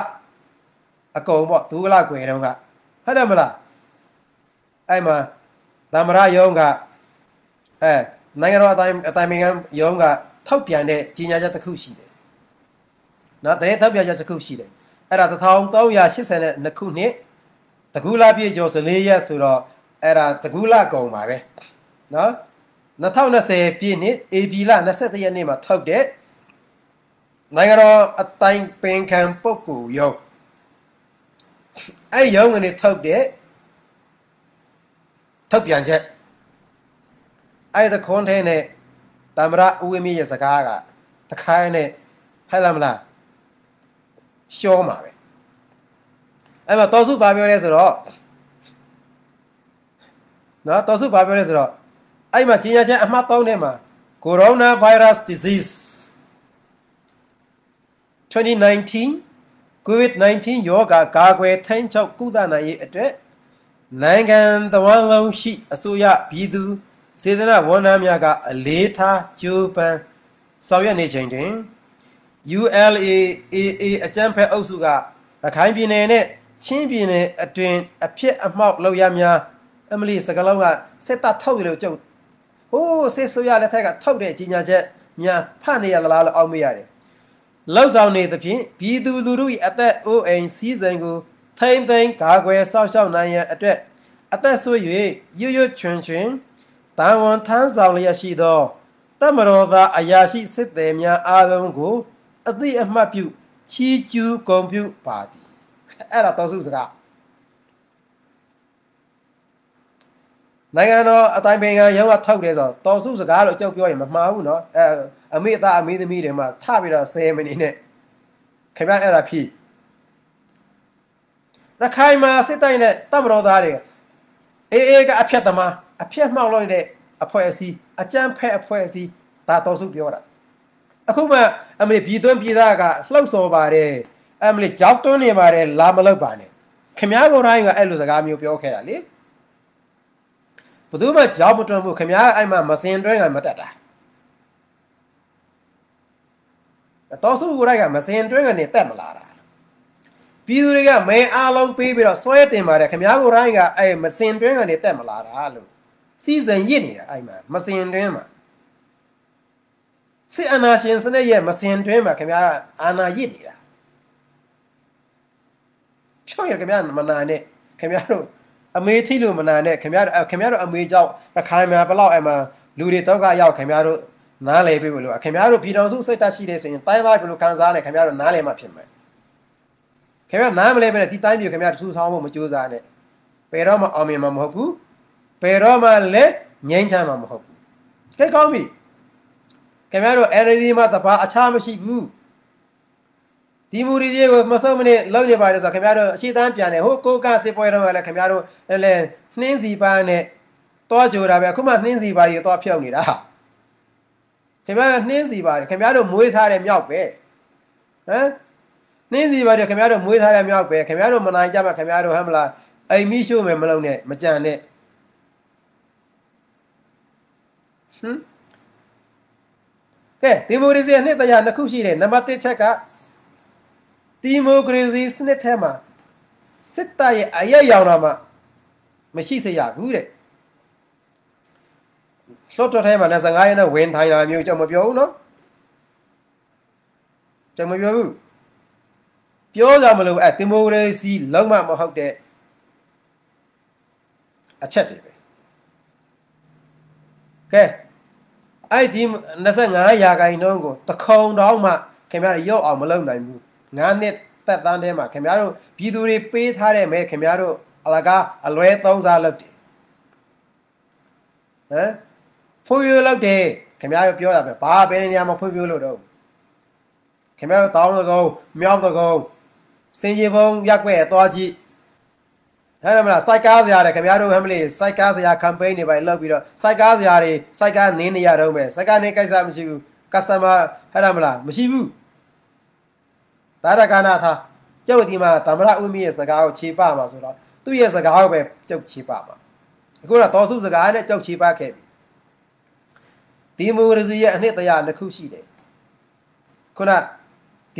အကုံပေါ့ဒူကလကွယ်တုန်းကဟုတ်တယ်မလားအဲ့မှာသမရယုံကအဲနိုင်ငံတော်အတိုင်းအတိုင်းမင်္ဂယုံကထောက်ပြန်တဲ့ကြီးညာချက်တစ်ခုရှိတယ်နော်သတင်းထောက်ပြချက်တစ်ခုရှိတယ်အဲ့ဒါ1382ခုနှစ်တကူလာပြည့်ကျော်14ရက်ဆိုတော့အဲ့ဒါတကူလာကုန်ပါပဲနော်2020ပြည့်နှစ်ဧပြီလ23ရက်နေ့မှာထုတ်တဲ့နိုင်ငံတော်အတိုင်ပင်ခံပုဂ္ဂိုလ်ရုံးအဲ့ရုံးကနေထုတ်တဲ့ထုတ်ပြန်ချက်အဲ့ဒါခွန်ထဲနဲ့တမရဦးဝင်းမြင့်ရဲ့စကားကတခိုင်းနဲ့ဟဲ့လားမလားရှောမှာပဲအဲ့မှာတော်စုဘာပြောလဲဆိုတော့နော်တော်စုဘာပြောလဲဆိုတော့အဲ့မှာကြီးညာချက်အမှတ်3ထဲမှာ coronavirus disease 2019 covid-19 ရောဂါကာကွယ်ထိန်းချုပ်ကုသနိုင်ရေးအတွက်နိုင်ငံတော်လုံးရှိ အစိုးရပြည်သူစေတနာဝန်ထမ်းများကအလေးထားကြိုးပမ်းဆောင်ရွက်နေချိန်တွင် ULAAA အကြံဖက်အုပ်စုကရခိုင်ပြည်နယ်နဲ့ချင်းပြည်နယ်အတွင်းအဖြစ်အမှောက်လောက်ရများအမလီစကလုံးကစစ်တပ်ထုတ်တယ်လို့ကြောက်ဟိုးစစ်ဆိုရလက်ထက်ကထုတ်တဲ့ကြီးညာချက်မြန်ဖတ်နေရသလားလို့အောက်မေ့ရတယ်လောက်ဆောင်နေသဖြင့်ပြည်သူလူထု၏အသက်အိုးအိမ်စီးစိမ်ကိုထိမ့်သိမ်းကာကွယ်စောင့်ရှောက်နိုင်ရန်အတွက်အသက်ဆွေး၍ရွရွချွင်ချွင်တန်ဝန်ထမ်းဆောင်လျက်ရှိသောတမတော်သားအရာရှိစစ်သည်များအားလုံးကိုအသိအမှတ်ပြုချီးကျူးဂုဏ်ပြုပါသည်အဲ့ဒါတောင်းစုစကားနိုင်ငံတော်အတိုင်းပင်ခံရုံးကထောက်တယ်ဆိုတော့တော်စုစကားလို့အကြောက်ပြောရင်မမှားဘူးเนาะအဲအမေအသားအမေသမီးတွေမှာထပြီးတော့ဆယ်မိနစ်နဲ့ခင်ဗျအဲ့ဒါဖြစ်ရခိုင်မှာစစ်တိုင်းနဲ့တပ်မတော်သားတွေအေးအေးကအဖြတ်သမားအဖြတ်မှောက်လို့တဲ့အဖွဲအစည်းအကြမ်းဖက်အဖွဲအစည်းဒါတော်စုပြောတာအခုမှအမလေးပြည်သွင်းပြည်သားကလှုပ်ဆော်ပါတယ်အမလေးကြောက်တွန်းနေပါတယ်လာမလောက်ပါနဲ့ခင်ဗျားကိုယ်တိုင်းကအဲ့လိုစကားမျိုးပြောခဲ့တာလေဘယ်သူမှကြောက်မတွန်းဘူးခင်ဗျားအဲ့မှာမစင်တွဲကမတက်တာအတော်ဆုံးကိုယ်တိုင်းကမစင်တွဲကနေတက်မလာတာပြည်သူတွေကမဲအားလုံးပေးပြီးတော့ဆွဲတင်ပါတယ်ခင်ဗျားကိုယ်တိုင်းကအဲ့မစင်တွဲကနေတက်မလာတာလို့စီစဉ်ရစ်နေတာအဲ့မှာမစင်တွဲမှာစစ်အာဏာရှင်စနစ်ရဲ့မစင်တွင်းမှာခင်ဗျားအာဏာရစ်နေတာဖြောင်းရခင်ဗျားမနာနဲ့ခင်ဗျားတို့အမေထိလို့မနာနဲ့ခင်ဗျားတို့ခင်ဗျားတို့အမေကြောင့်တခါမှဘလောက်အမှလူတွေတော့ကရောက်ခင်ဗျားတို့နားလည်ပြီလို့ခင်ဗျားတို့ပြည်တော်စုစိတ်တရှိတယ်ဆိုရင်တိုင်းသားဘယ်လိုခံစားလဲခင်ဗျားတို့နားလည်မှဖြစ်မယ်ခင်ဗျားနားမလဲပဲဒီတိုင်းပြည်ခင်ဗျားတို့ထူထောင်ဖို့မကြိုးစားနဲ့ဘယ်တော့မှအောင်မြင်မှာမဟုတ်ဘူးဘယ်တော့မှလည်းငြိမ်းချမ်းမှာမဟုတ်ဘူးကဲကောင်းပြီခင်ဗျားတို့အဲဒီဒီမှာတဘာအခြားမရှိဘူးဒီမူရီတွေကိုမဆုံးမနစ်လောက်နေပါတယ်ဆိုတော့ခင်ဗျားတို့အရှိတန်းပြန်တယ်ဟိုကိုကစစ်ပွဲတော့လည်းခင်ဗျားတို့လည်းနှင်းစီပါနဲ့တော့ကြိုတာပဲအခုမှနှင်းစီပါတွေတော့ဖြောက်နေတာခင်ဗျားနှင်းစီပါတွေခင်ဗျားတို့မွေးထားတဲ့မြောက်ပဲဟမ်နှင်းစီပါတွေခင်ဗျားတို့မွေးထားတဲ့မြောက်ပဲခင်ဗျားတို့မနိုင်ကြမှာခင်ဗျားတို့ဟမ်မလားအိမ်မိရှို့မယ်မလုပ်နဲ့မကြံနဲ့ဟမ်ကဲဒီမိုကရေစီအနှစ်တရာနှစ်ခုရှိတယ်နံပါတ်1ချက်ကဒီမိုကရေစီစနစ်ထဲမှာစစ်တပ်ရဲ့အရရောင်တာမှမရှိစေရဘူးတဲ့လွှတ်တော်ထဲမှာ25ရက်နဲ့ဝင်ထိုင်တာမျိုးကြောင့်မပြောဘူးနော်ကြောင့်မပြောဘူးပြောကြမလို့အဲဒီမိုကရေစီလုံးဝမဟုတ်တဲ့အချက်တွေပဲကဲအဲ့ဒီ25ရာခိုင်နှုန်းကိုတခုံတော့မှခင်ဗျားရော့အောင်မလုပ်နိုင်ဘူး9နှစ်သက်တမ်းထဲမှာခင်ဗျားတို့ပြည်သူတွေပေးထားတဲ့မဲခင်ဗျားတို့အလကားအလွဲသုံးစားလုပ်တယ်ဟမ်ဖွံ့ဖြိုးလုပ်တယ်ခင်ဗျားတို့ပြောတာပဲဘာပဲနေရာမှာဖွံ့ဖြိုးလို့တော့ခင်ဗျားတို့တောင်းတကုံမြောက်တကုံစင်ကြီးဘုံရက်ွက်သွားကြည့်ဟဲ့မလားစိုက်ကားစရာတွေခင်ဗျားတို့ family စိုက်ကားစရာ campaign တွေပိုင်းလုပ်ပြီးတော့စိုက်ကားစရာတွေစိုက်ကားနင်းနေရတော့မယ်စိုက်ကားနင်းကိစ္စမရှိဘူး customer ဟဲ့မလားမရှိဘူးတာရကနာသာကျုပ်ဒီမှာတမရဦးမီရဲ့စကားကိုခြေပမှာဆိုတော့သူ့ရဲ့စကားကိုပဲကျုပ်ခြေပမှာအခုတော့တော်စုစကားနဲ့ကျုပ်ခြေပခဲ့ပြီဒီမိုရစီရဲ့အနှစ်တရာနှစ်ခုရှိတယ်ခုန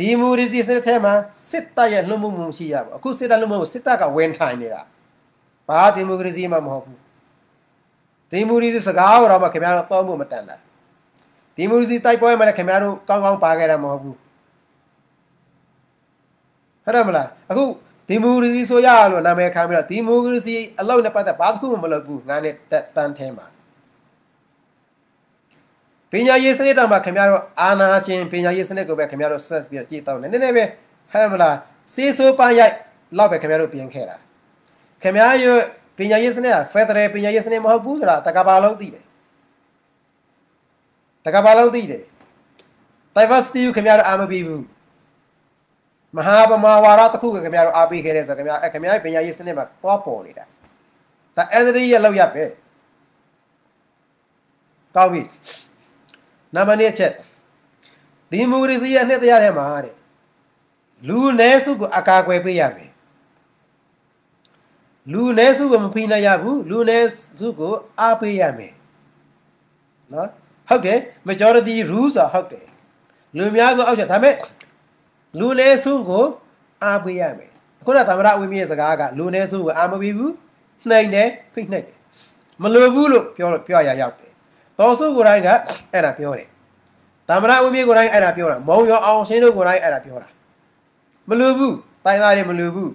ဒီမူရီစီစနစ်ထဲမှာစစ်တပ်ရဲ့လွတ်မှုမှုရှိရဘူးအခုစစ်တပ်လွတ်မှုမှုစစ်တပ်ကဝင်ထိုင်နေတာဘာဒီမိုကရေစီမှမဟုတ်ဘူးဒီမူရီစီစကားတော့မှခင်ဗျားတို့တောင်းဖို့မတန်တာဒီမူရီစီတိုက်ပွဲမှာလည်းခင်ဗျားတို့ကောင်းကောင်းပါခဲ့တာမဟုတ်ဘူးဟုတ်တယ်မလားအခုဒီမိုကရေစီဆိုရလို့နာမည်ခံပြီးတော့ဒီမိုကရေစီအလောက်နဲ့ပတ်သက်ဘာတစ်ခုမှမလုပ်ဘူးငါနဲ့တန်ထဲမှာပညာရေးစနစ်တောင်မှခင်ဗျားတို့အာနာရှင်ပညာရေးစနစ်ကိုပဲခင်ဗျားတို့ဆက်ပြီးကြည့်တော့တယ်နည်းနည်းပဲဟဲ့မလားစေးဆိုးပန်းရိုက်လောက်ပဲခင်ဗျားတို့ပြင်ခဲ့တာခင်ဗျားရဲ့ပညာရေးစနစ်ကဖက်ဒရယ်ပညာရေးစနစ်မဟုတ်ဘူးဆိုတာတက္ကပါလုံးသိတယ်တက္ကပါလုံးသိတယ် diversity ကိုခင်ဗျားတို့အားမပေးဘူးမဟာဗမာဝါဒတစ်ခုကခင်ဗျားတို့အားပေးခဲ့တယ်ဆိုခင်ဗျားအဲခင်ဗျားရဲ့ပညာရေးစနစ်မှာပွားပေါ်နေတာဒါ entity ရဲ့လောက်ရပဲကောင်းပြီနံပါတ်1အချက်ဒီမိုကရေစီရဲ့နှစ်တရားထဲမှာတဲ့လူနည်းစုကို အကာအကွယ်ပေးရမယ်လူနည်းစုကိုမဖိနှိပ်ရဘူးလူနည်းစုကို အားပေးရမယ်နော်ဟုတ်တယ် majority rule ဆိုတာဟုတ်တယ်လူများဆိုအောက်ချက်ဒါပေမဲ့လူနည်းစုကို အားပေးရမယ်ခုနသမရဝိမေရဲ့စကားကလူနည်းစုကိုအားမပေးဘူးနှိပ်တယ်ဖိနှိပ်တယ်မလိုဘူးလို့ပြောပြောရရောက်တယ်တော်စုကိုယ်တိုင်းကအဲ့ဒါပြောတယ်တမရဝိမေကိုယ်တိုင်းအဲ့ဒါပြောတာမုံရောအောင်ရှင်းတို့ကိုယ်တိုင်းအဲ့ဒါပြောတာမလူဘူးတိုင်းသားတွေမလူဘူး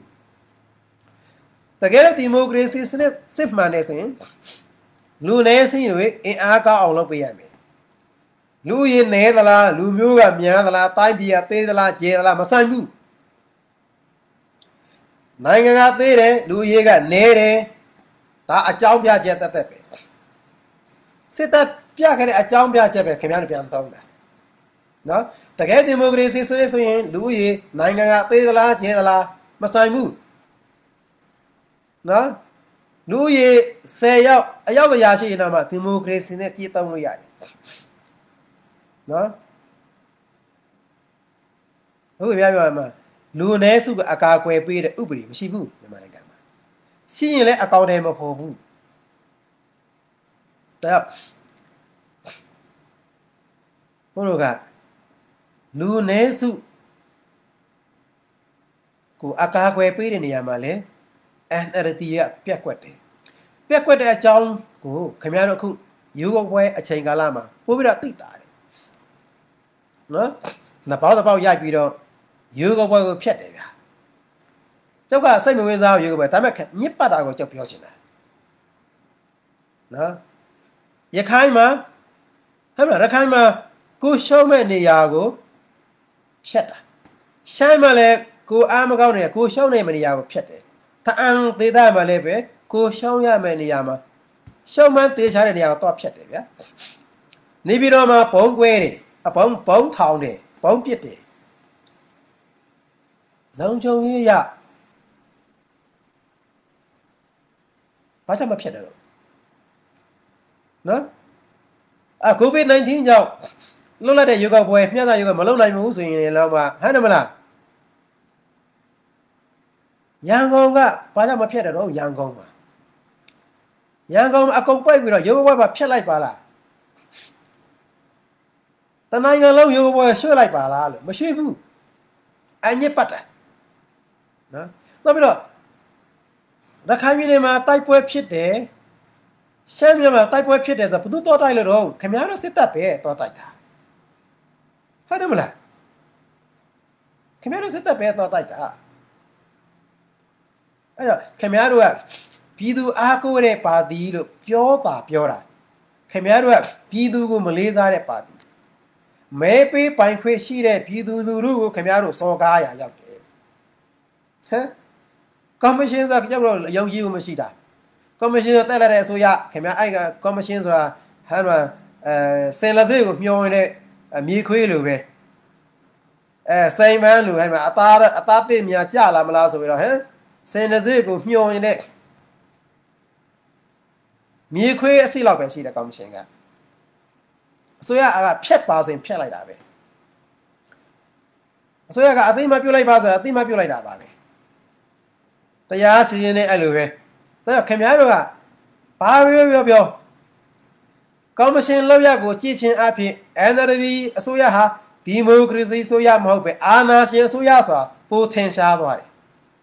တကယ်လို့ဒီမိုကရေစီစနစ်စစ်မှန်နေဆိုရင် လူနည်းစင်းတွေအင်အားကောင်းအောင်လုပ်ပေးရမယ်လူရင်နည်းသလားလူမျိုးကများသလားတိုင်းပြည်ကသေးသလားကျဲသလားမဆိုင်ဘူးနိုင်ငံကသေးတယ်လူရေးကနည်းတယ်ဒါအကြောင်းပြချက်တသက်ပဲစစ်တပ်ပြခဲ့တဲ့အကြောင်းပြချက်ပဲခင်ဗျားတို့ပြန်သုံးတာနော်တကယ်ဒီမိုကရေစီဆိုရဆိုရင်လူဦးရေနိုင်ငံကအသေးသလားချင်းသလားမဆိုင်ဘူးနော်လူဦးရေ10ယောက်အယောက်အရာရှိရင်တော့မှဒီမိုကရေစီနဲ့ကြည်သုံးလို့ရတယ်နော်ဟုတ်ပြပြပါမှာလူနည်းစုကအကာအကွယ်ပေးတဲ့ဥပဒေမရှိဘူးမြန်မာနိုင်ငံမှာရှိရင်လည်းအကောင့်တည်းမဖော်ဘူးတယောက်ဘုရောကလူနေစုကိုအကာအကွယ်ပေးတဲ့နေရာမှာလဲ NRT ကပြက်ကွက်တယ်ပြက်ကွက်တဲ့အကြောင်းကိုခင်ဗျားတို့အခုရုပ်ပွဲအချိန်ကာလမှာပို့ပြီးတော့သိတာတယ်နော်နှစ်ပေါက်တစ်ပေါက်ရိုက်ပြီးတော့ရုပ်ပွဲကိုဖျက်တယ်ဗျာကျောက်ကစိတ်မဝင်စားရုပ်ပွဲဒါပေမဲ့ညစ်ပတ်တာကိုကျောက်ပြောချင်တာနော်ရခိုင်မှာဟုတ်လားရခိုင်မှာကိုရှောက်မဲ့နေရာကိုဖြတ်တာရှမ်းမှာလည်းကိုအားမကောင်းနေကိုရှောက်နေမနေရာကိုဖြတ်တယ်တအံဒေသမှာလည်းပဲကိုရှောက်ရမဲ့နေရာမှာရှောက်မှန်းသေးချတဲ့နေရာကိုတော့ဖြတ်တယ်ဗျာနေပြီးတော့မှဘုံကွဲတယ်အဘုံဘုံထောင်တယ်ဘုံပစ်တယ်နောင်ချုံကြီးရဘာကြောင့်မဖြစ်တယ်လဲနော်အဲ COVID-19 ကြောင့်လွတ်လပ်တဲ့ယောဂပွဲမျှတယောဂမလုပ်နိုင်ဘူးဆိုရင်လည်းမှဟမ်တယ်မလားရန်ကုန်ကဘာကြောင့်မဖြတ်တယ်တော့ရန်ကုန်မှာရန်ကုန်အကုန်ပိတ်ပြီးတော့ရုပ်ဘွဲမှာဖြတ်လိုက်ပါလားတနိုင်ငံလုံးရုပ်ဘွဲရွှေ့လိုက်ပါလားလို့မရွှေ့ဘူးအညစ်ပတ်တာနော်နောက်ပြီးတော့ရခိုင်ပြည်နယ်မှာတိုက်ပွဲဖြစ်တယ်ရှမ်းပြည်မှာတိုက်ပွဲဖြစ်တယ်ဆိုဘယ်သူတော့တိုက်လို့တော့ခင်ဗျားတို့စစ်တပ်ပဲတော့တိုက်တာဟုတ်တယ်မလားခင်ဗျားတို့စစ်တပ်ပဲတော့တိုက်တာအဲ့တော့ခင်ဗျားတို့ကပြည်သူအားကိုးတဲ့ပါတီလို့ပြောတာပြောတာခင်ဗျားတို့ကပြည်သူကို မလေးစားတဲ့ပါတီမဲပေးပိုင်ခွင့်ရှိတဲ့ပြည်သူလူထုကိုခင်ဗျားတို့စော်ကားရာရောက်တယ်ဟမ်ကော်မရှင်ဆိုကြောက်တော့ယုံကြည်မှုမရှိတာကော်မရှင်ကတက်လာတဲ့အစိုးရခင်ဗျအဲ့ကကော်မရှင်ဆိုတာဟန်မှာအဲဆင်လက်စေးကိုမျောဝင်တဲ့မြေခွေးလိုပဲအဲစိန်ပန်းလိုဟဲ့မှာအသားအသားပိမြာကြလာမလားဆိုပြီးတော့ဟမ်ဆင်လက်စေးကိုမျောဝင်တဲ့မြေခွေးအစီလောက်ပဲရှိတယ်ကော်မရှင်ကအစိုးရကဖြတ်ပါဆိုရင်ဖြတ်လိုက်တာပဲအစိုးရကအသိမပြုတ်လိုက်ပါဆိုတာအသိမပြုတ်လိုက်တာပါပဲတရားစီရင်တဲ့အဲ့လိုပဲ။ဒါကြောင့်ခင်ဗျားတို့ကဘာပြောပြောပြောကော်မရှင်လောက်ရကိုကြည့်ခြင်းအပြင် NLD အစိုးရဟာဒီမိုကရေစီအစိုးရမဟုတ်ပဲအာဏာရှင်အစိုးရဆိုတာပိုထင်ရှားသွားတယ်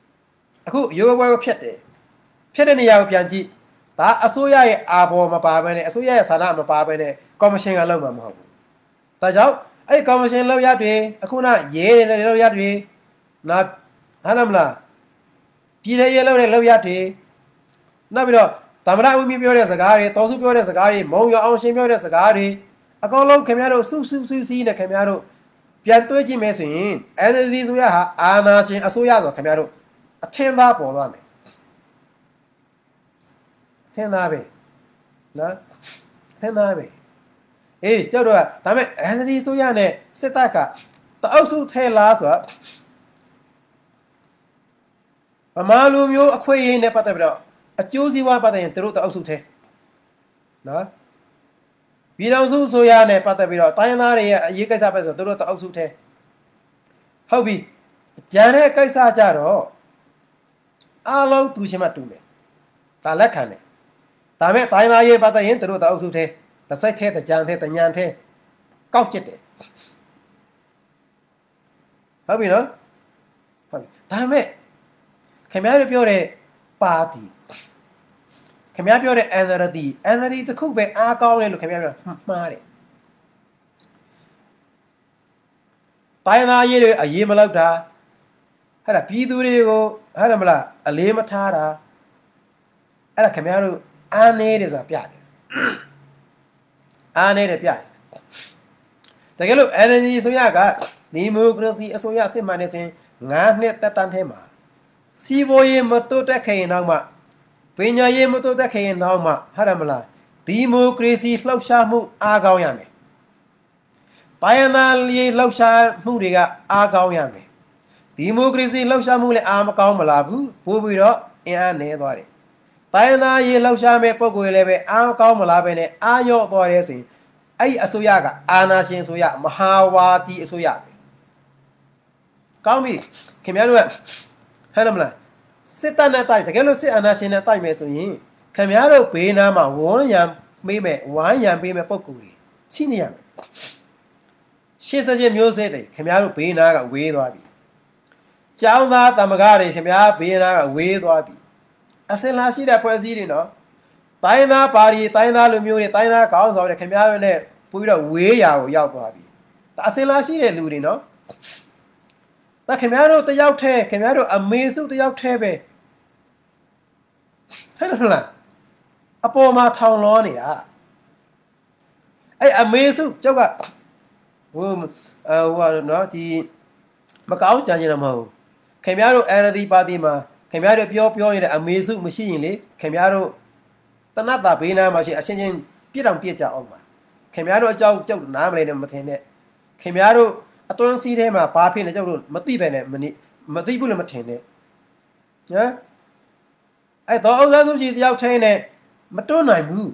။အခုရိုးပွဲကိုဖျက်တယ်။ဖျက်တဲ့နေရာကိုပြန်ကြည့်။ဒါအစိုးရရဲ့အာဘော်မပါဘဲနဲ့အစိုးရရဲ့ဆန္ဒမပါဘဲနဲ့ကော်မရှင်ကလောက်မှာမဟုတ်ဘူး။ဒါကြောင့်အဲ့ကော်မရှင်လောက်ရတွေအခုနရဲနေတဲ့လောက်ရတွေနာဟာမလားပြည်ထရေးလောက်တဲ့လောက်ရတွေနောက်ပြီးတော့သမဏဝိမိပြောတဲ့စကားတွေတောစုပြောတဲ့စကားတွေမုံရအောင်ရှင်ပြောတဲ့စကားတွေအကောင်လုံးခင်ဗျားတို့စုစုစုစီးနဲ့ခင်ဗျားတို့ပြန်တွေးကြည့်မယ်ဆိုရင်အဲ့ဒီဆိုရဟာအာနာရှင်အစိုးရဆိုခင်ဗျားတို့အထင်သာပေါ်သွားမယ်အထင်သာပဲနော်အထင်သာပဲအေးကြောက်တော့ဒါမဲ့အန်ဒီဆိုရနဲ့စစ်တပ်ကတအုပ်စုထဲလားဆိုတော့ဗမာလူမျိုးအခွင့်အရေးနဲ့ပတ်သက်ပြီးတော့အကျိုးစီးပွားပတ်သက်ရင်တို့တအုပ်စုထဲနော်ပြည်တော်စုဆိုရနဲ့ပတ်သက်ပြီးတော့တိုင်းသားတွေရဲ့အရေးကိစ္စပဲဆိုတို့တအုပ်စုထဲဟုတ်ပြီကြံတဲ့ကိစ္စကြတော့အလုံးသူရှင်မတူတယ်ဒါလက်ခံတယ်ဒါမဲ့တိုင်းသားရေးပတ်သက်ရင်တို့တအုပ်စုထဲတစ်စိတ်ထဲတစ်ကြံထဲတစ်ညံထဲကောက်ကျစ်တယ်ဟုတ်ပြီနော်ဟုတ်ပြီဒါမဲ့ခင်ဗျားတို့ပြောတဲ့ပါတီခင်ဗျားပြောတဲ့ anxiety anxiety တစ်ခုပဲအားကောင်းတယ်လို့ခင်ဗျားပြောမှားတယ်တိုင်းသားရေးတွေအရေးမလောက်တာအဲ့ဒါပြည်သူတွေကိုဟဲ့တယ်မလားအလေးမထားတာအဲ့ဒါခင်ဗျားတို့အားနေတယ်ဆိုတာပြတယ်အားနေတယ်ပြတယ်တကယ်လို့ energy ဆိုရကဒီမိုကရေစီအစိုးရစစ်မှန်နေဆိုရင်9နှစ်တက်တန်းထဲမှာစီးပွားရေးမတိုးတက်ခင်နောက်မှာပညာရေးမတိုးတက်ခင်နောက်မှဟာရမလားဒီမိုကရေစီလှုပ်ရှားမှုအားကောင်းရမယ်ပိုင်းနာရေးလှုပ်ရှားမှုတွေကအားကောင်းရမယ်ဒီမိုကရေစီလှုပ်ရှားမှုလည်းအားမကောင်းမလာဘူးပို့ပြီးတော့အင်အားနည်းသွားတယ်ပိုင်းနာရေးလှုပ်ရှားမဲ့ပုံကိုယ်လည်းပဲအားမကောင်းမလာပဲနဲ့အားရော့သွားတယ်ဆိုရင်အဲ့ဒီအစိုးရကအာဏာရှင်အစိုးရမဟာဝါဒီအစိုးရပဲကောင်းပြီခင်ဗျားတို့ကဟဲ့လားမလားစစ်တပ်နဲ့တိုက်တကယ်လို့စစ်အာဏာရှင်နဲ့တိုက်မယ်ဆိုရင်ခင်ဗျားတို့ဘေးနားမှာဝန်းရံမေးမယ်ဝိုင်းရံပေးမယ်ပုံကူတွေရှိနေရမယ်ရှေ့ဆက်ချင်းမျိုးစေ့တွေခင်ဗျားတို့ဘေးနားကဝေးသွားပြီကျောင်းသားတမကားတွေခင်ဗျားဘေးနားကဝေးသွားပြီအစင်လာရှိတဲ့ဖွဲ့စည်းတွေနော်တိုင်းသားပါတီတိုင်းသားလူမျိုးတွေတိုင်းသားခေါင်းဆောင်တွေခင်ဗျားတို့နဲ့ပြီးတော့ဝေးရာကိုရောက်သွားပြီအစင်လာရှိတဲ့လူတွေနော်ဒါခင်ဗျားတို့တယောက်ထဲခင်ဗျားတို့အမေစုတယောက်ထဲပဲဟဲ့လို့လားအပေါ်မှာထောင်လောနေတာအဲ့အမေစုကျောက်ကဟိုအဟိုနော်ဒီမကောင်းကြခြင်းတော့မဟုတ်ခင်ဗျားတို့ NLD ပါတီမှာခင်ဗျားတို့ပြောပြောရတဲ့အမေစုမရှိရင်လေခင်ဗျားတို့တနတ်တာဘေးနားမှာရှိအချင်းချင်းပြစ်တောင်ပြစ်ကြအောင်ပါခင်ဗျားတို့အကြောင်းကြောက်နားမလဲနဲ့မထင်နဲ့ခင်ဗျားတို့အတွန်းစီးထဲမှာဘာဖြစ်လဲကျွန်တော်တို့မသိပဲနဲ့မနည်းမသိဘူးလည်းမထင်နဲ့နော်အဲ့တော့အုပ်စားဆုံးရှိတယောက်ထိုင်းနဲ့မတွန်းနိုင်ဘူး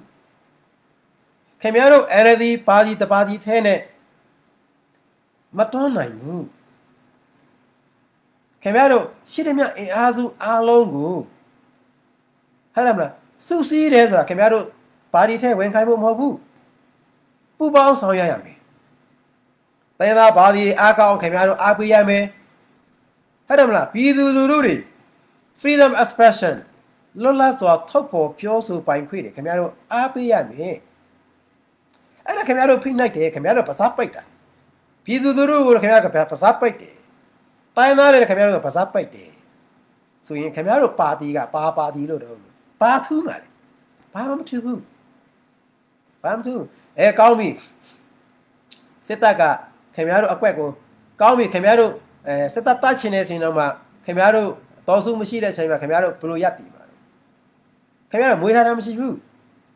ခင်ဗျားတို့ NLD ပါတီတပါတီထဲနဲ့မတွန်းနိုင်ဘူးခင်ဗျားတို့ရှိတဲ့မြအင်အားစုအားလုံးကိုဟဲ့လားမလားစုစည်းတယ်ဆိုတာခင်ဗျားတို့ပါတီထဲဝင်ခိုင်းဖို့မဟုတ်ဘူးပူပေါင်းဆောင်ရရမယ်တိုင်းသားဘာသာရေးအားကောင်းခင်ဗျားတို့အားပေးရမယ်ဟုတ်တယ်မလားပြည်သူလူထုတွေ freedom expression လွတ်လပ်စွာထုတ်ဖော်ပြောဆိုပိုင်ခွင့်တွေခင်ဗျားတို့အားပေးရမယ်အဲ့ဒါခင်ဗျားတို့ဖိနှိုက်တယ်ခင်ဗျားတို့ပါစားပိတ်တာပြည်သူလူထုကိုခင်ဗျားကပါစားပိတ်တယ်တိုင်းသားတွေခင်ဗျားတို့ကပါစားပိတ်တယ်ဆိုရင်ခင်ဗျားတို့ပါတီကပါပါတီလို့တော့ပါထူးပါလေဘာမှမထူးဘူးဘာမှမထူးအဲကောင်းပြီစစ်တပ်ကခင်ဗျားတို့အကွက်ကိုကောင်းပြီခင်ဗျားတို့အဲစက်တတ်တချင်နေဆိုရင်တော့မှခင်ဗျားတို့တော်စုမရှိတဲ့အချိန်မှာခင်ဗျားတို့ဘလို့ရပ်တည်ပါလဲခင်ဗျားတို့မွေးထားတာမရှိဘူး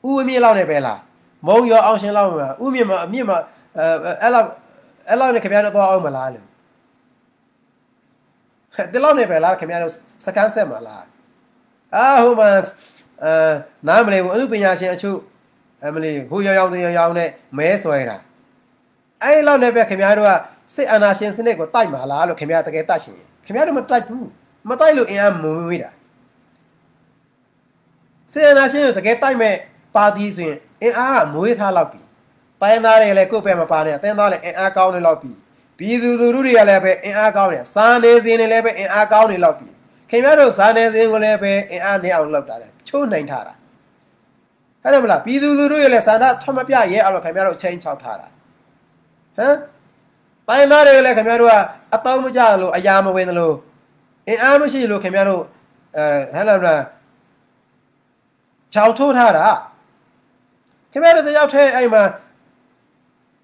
ဥအမြင့်လောက်နဲ့ပဲလားမုံရောအောင်ရှင်လောက်မှာဥမြင့်မှာအမြင့်မှာအဲအဲ့လောက်အဲ့လောက်နဲ့ခင်ဗျားတို့သွားအောင်မလားလို့ဒီလောက်နဲ့ပဲလားခင်ဗျားတို့စကန်ဆက်မှာလားအာဟိုမှာအဲနားမလဲဘူးအမှုပညာရှင်အချို့အမလေးဟိုရောင်ရောင်ရောင်နဲ့မဲဆွဲတာအဲဒီလောက်လည်းပဲခင်ဗျားတို့ကစစ်အာဏာရှင်စနစ်ကိုတိုက်မှာလားလို့ခင်ဗျားတကယ်တိုက်ရှင်ခင်ဗျားတို့မတိုက်ဘူးမတိုက်လို့အင်အားမမွေးတာစစ်အာဏာရှင်ကိုတကယ်တိုက်မဲ့ပါတီဆိုရင်အင်အားကမွေးထားလောက်ပြီတိုင်းသားတွေလည်းကိုယ့်ပဲမပါနဲ့အတင်းသားလည်းအင်အားကောင်းနေလောက်ပြီပြည်သူလူထုတွေကလည်းပဲအင်အားကောင်းနေစာနေစင်းတွေလည်းပဲအင်အားကောင်းနေလောက်ပြီခင်ဗျားတို့စာနေစင်းကိုလည်းပဲအင်အားနေအောင်လောက်တာလေချိုးနိုင်ထားတာအဲ့ဒါမလားပြည်သူလူထုရဲ့လည်းစာနာထွက်မပြရဲအောင်ခင်ဗျားတို့ချိန်ချောက်ထားတာဟမ်တိုင်းသားတွေကလည်းခင်ဗျားတို့ကအပေါင်းမကြလို့အရာမဝင်လို့အင်အားမရှိလို့ခင်ဗျားတို့အဲဟဲ့လားလားချောက်ထိုးထားတာခင်ဗျားတို့တယောက်တည်းအဲ့မှာ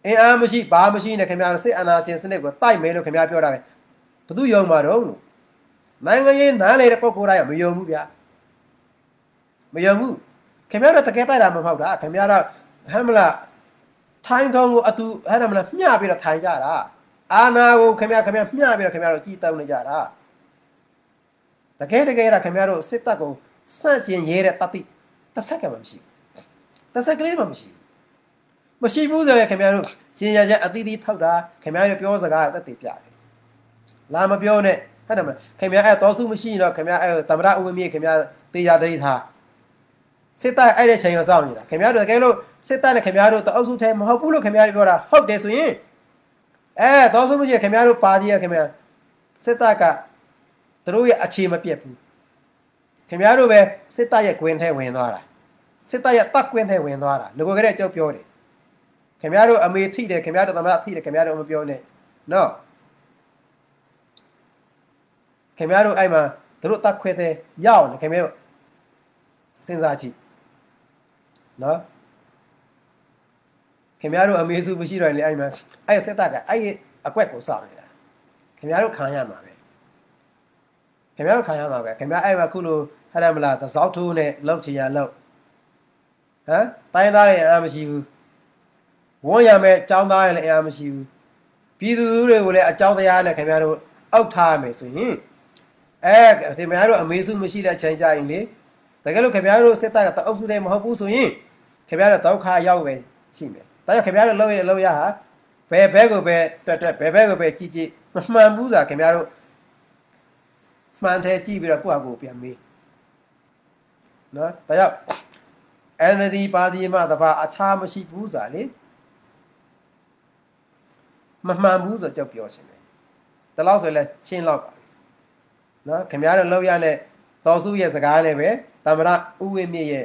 အင်အားမရှိဘာမရှိနဲ့ခင်ဗျားတို့စစ်အာဏာရှင်စနစ်ကိုတိုက်မယ်လို့ခင်ဗျားပြောတာပဲဘသူယုံမှာတော့လို့နိုင်ငံရေးနားလေတဲ့ပုံကိုယ်တိုင်းမယုံဘူးဗျာမယုံဘူးခင်ဗျားတို့တကယ်တိုက်တာမဟုတ်တာခင်ဗျားတို့ဟမ်မလားထိုင်းကောင်းကိုအတူအဲ့ဒါမလားမျှပြီးတော့ထိုင်ကြတာအာနာကိုခင်ဗျာခင်ဗျာမျှပြီးတော့ခင်ဗျာတို့ကြည်တောင်းနေကြတာတကယ်တကယ်ဒါခင်ဗျားတို့စစ်တပ်ကိုစန့်ကျင်ရဲတဲ့တတိတဆက်ကမရှိတဆက်ကလေးမှမရှိမရှိဘူးဆိုရင်ခင်ဗျားတို့ရှင်ရချက်အသီးသီးထောက်တာခင်ဗျားတို့ပြောစကားတက်တည်ပြတယ်လာမပြောနဲ့ဟုတ်တယ်မလားခင်ဗျားအဲ့တော်စုမရှိရင်တော့ခင်ဗျားအဲ့သမရဥဝင်းမြေခင်ဗျားတေချာတိထားစစ်သားအဲ့တဲ့ချိန်ရောစောင့်နေတာခင်ဗျားတို့တကယ်လို့စစ်သားနဲ့ခင်ဗျားတို့တအုပ်စုထဲမဟုတ်ဘူးလို့ခင်ဗျားတို့ပြောတာဟုတ်တယ်ဆိုရင်အဲတော့ဆိုလို့ရှိရင်ခင်ဗျားတို့ပါတီရခင်ဗျားစစ်သားကသူတို့ရဲ့အခြေမပြတ်ဘူးခင်ဗျားတို့ပဲစစ်သားရဲ့ကွင်းထဲဝင်သွားတာစစ်သားရဲ့တပ်ကွင်းထဲဝင်သွားတာလူကလေးကြောက်ပြောတယ်ခင်ဗျားတို့အမေထိတယ်ခင်ဗျားတို့သမရထိတယ်ခင်ဗျားတို့မပြောနဲ့နော်ခင်ဗျားတို့အဲ့မှာတို့တပ်ခွဲတဲ့ရအောင်ခင်ဗျားတို့စဉ်းစားကြည့်နော်ခင်ဗျားတို့အမေစုမရှိတော့လေအဲ့မှာအဲ့ဆက်တာကအဲ့အကွက်ကိုစောင့်နေတာခင်ဗျားတို့ခံရမှာပဲခင်ဗျားတို့ခံရမှာပဲခင်ဗျားအဲ့မှာခုလိုဟဲ့တယ်မလားသစောက်ထိုးနဲ့လောက်ချင်ရလောက်ဟမ်တိုင်းသားတွေအားမရှိဘူးဝန်းရမယ်ចောင်းသားတွေလည်းအားမရှိဘူးပြည်သူတွေကိုလည်းအကြောင်းတရားနဲ့ခင်ဗျားတို့အောက်ထားရမယ်ဆိုရင်အဲခင်ဗျားတို့အမေစုမရှိတဲ့ချိန်ကြရင်လေတကယ်လို့ခင်ဗျားတို့စစ်တပ်ကတအုပ်စုတည်းမဟုတ်ဘူးဆိုရင်ခင်ဗျားတို့ဒုက္ခရောက်ပဲရှိမယ်ဒါကြောင့်ခင်ဗျားတို့လှုပ်ရလှုပ်ရဟာဘယ်ဘက်ကိုပဲတက်တက်ဘယ်ဘက်ကိုပဲကြည့်ကြည့်မမှန်ဘူးဆိုတာခင်ဗျားတို့မှန်တယ်ကြည့်ပြီးတော့ကိုယ့်အကူပြန်မေးနော်ဒါကြောင့်အန္တဒီပါဒီမတဘာအခြားမရှိဘူးဆိုတာလေမမှန်ဘူးဆိုကြောက်ပြောရှင်တယ်ဒါလောက်ဆိုလဲချင်းလောက်ပါနော်ခင်ဗျားတို့လောက်ရတဲ့သောစုရဲ့စကားနဲ့ပဲတမရဥဝိမြင့်ရဲ့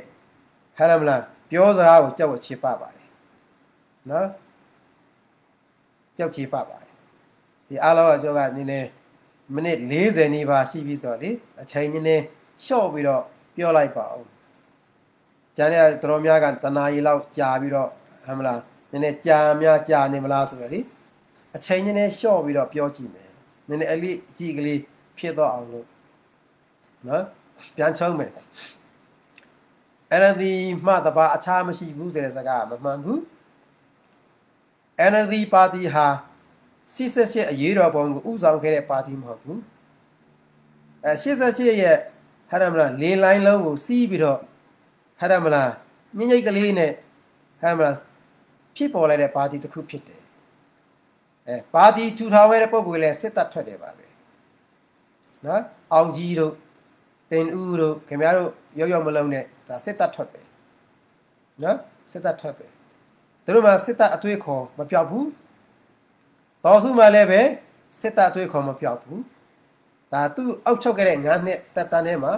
ဟဲ့လားမလားပြောစကားကိုကြောက်ချေပပါတယ်နော်ကြောက်ချေပပါတယ်ဒီအားလုံးကကျော်ကနည်းနည်းမိနစ်40နီးပါးရှိပြီဆိုတော့လေအချိန်နည်းနည်းလျှော့ပြီးတော့ပြောလိုက်ပါဦးကျန်တဲ့တော်များကတနာရီလောက်ကြာပြီးတော့ဟမ်မလားနည်းနည်းကြာများကြာနေမလားဆိုတော့လေအချိန်နည်းနည်းလျှော့ပြီးတော့ပြောကြည့်မယ်နည်းနည်းအလေးအကြည့်ကလေးဖြစ်တော့အောင်လို့နော်ပြန်ချုံးမယ်အဲ့ဒါဒီမှတပါအခြားမရှိဘူးဆိုတဲ့စကားမမှန်ဘူးအဲ့ဒါဒီပါတီဟာ88အရေးတော်ပုံကိုဥဆောင်ခဲ့တဲ့ပါတီမဟုတ်ဘူးအဲ88ရဲ့ဟာရမလားလေးလိုင်းလုံးကို စီးပြီးတော့ဟာရမလားညဉ့်ညိတ်ကလေးနဲ့ဟာရမလားဖြစ်ပေါ်လိုက်တဲ့ပါတီတစ်ခုဖြစ်တယ်အဲပါတီထူထောင်ခဲ့တဲ့ပုံကိုလည်းစစ်တပ်ထွက်တယ်ပါပဲနော်အောင်ကြီးတို့တင်ဦးတို့ခင်ဗျားတို့ရောက်ရောက်မလုံးနဲ့ဒါစစ်တပ်ထွက်ပဲနော်စစ်တပ်ထွက်ပဲသူတို့မှာစစ်တပ်အသွေးခေါ်မပြောက်ဘူးတော်စုမှာလည်းပဲစစ်တပ်အသွေးခေါ်မပြောက်ဘူးဒါသူအောက်ချုပ်ခဲ့တဲ့9နှစ်တပ်တန်းထဲမှာ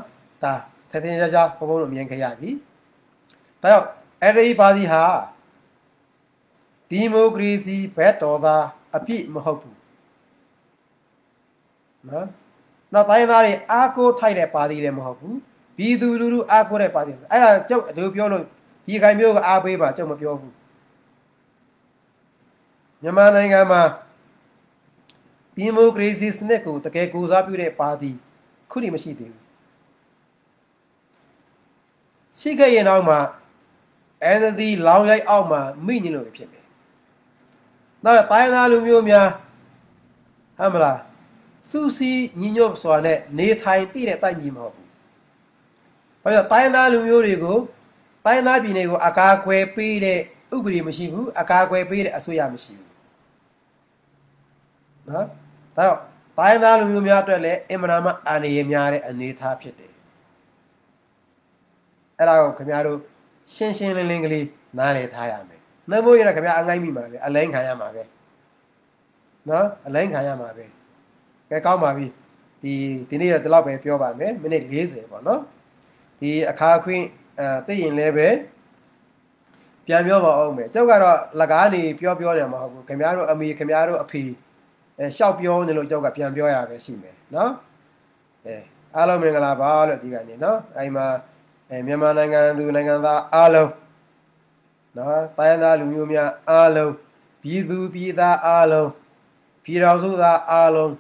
ဒါထထင်းကြကြပုံပုံတို့မြင်ခဲ့ရပြီဒါကြောင့်အဲ့ဒီပါစီဟာဒီမိုကရေစီဘက်တော်သားအပြစ်မဟုတ်ဘူးနော်နောက်တိုင်းသားတွေအားကိုးထိုက်တဲ့ပါတီလည်းမဟုတ်ဘူးပြည်သူလူထုအားကိုးတဲ့ပါတီအဲ့ဒါကျုပ်တို့ပြောလို့ဒီခိုင်မျိုးကအားပေးပါကျုပ်မပြောဘူးမြန်မာနိုင်ငံမှာဒီမိုကရေစီစနစ်ကိုတကယ်ကိုစားပြုတဲ့ပါတီခုနေမရှိသေးဘူးရှိခဲ့ရင်တော့မှအန်ဒီလောင်ရိုက်အောက်မှာမိညင်လို့ဖြစ်မယ်။နောက်တိုင်းသားလူမျိုးများဟမ်မလားစူးစီးညီညွတ်စွာနဲ့နေထိုင်တည်တဲ့တိုက်မြင်မဟုတ်ဘူး။ဘာကြောင့်တိုင်းသားလူမျိုးတွေကိုတိုင်းသားပြည်နယ်ကို အကာအကွယ်ပေးတဲ့ဥပဒေမရှိဘူးအကာအကွယ်ပေးတဲ့အစိုးရမရှိဘူး။နော်။ဒါတော့တိုင်းသားလူမျိုးများအတွက်လည်းအင်မနာမအာဏာရများတဲ့အနေအထားဖြစ်တယ်။အဲ့ဒါကိုခင်ဗျားတို့ရှင်းရှင်းလင်းလင်းကလေးနားလည်ထားရမယ်။နှုတ်ဖို့ရခင်ဗျားအငိုင်းမိမှာပဲအလိုင်းခံရမှာပဲ။နော်အလိုင်းခံရမှာပဲ။ကဲကောင်းပါပြီဒီဒီနေ့တော့ဒီလောက်ပဲပြောပါမယ်မိနစ်40ပေါ့နော်ဒီအခါခွင့်အဲသိရင်လည်းပဲပြန်ပြောပါအောင်မယ်ကျောက်ကတော့လကားနေပြောပြောတယ်မဟုတ်ဘူးခင်ဗျားတို့အမေခင်ဗျားတို့အဖေအဲရှောက်ပြောနေလို့ကျောက်ကပြန်ပြောရတာပဲရှိမယ်နော်အဲအားလုံးမင်္ဂလာပါလို့ဒီကနေ့နော်အဲဒီမှာအဲမြန်မာနိုင်ငံသူနိုင်ငံသားအားလုံးနော်တိုင်းသားလူမျိုးများအားလုံးပြည်သူပြည်သားအားလုံးပြည်တော်စုသားအားလုံး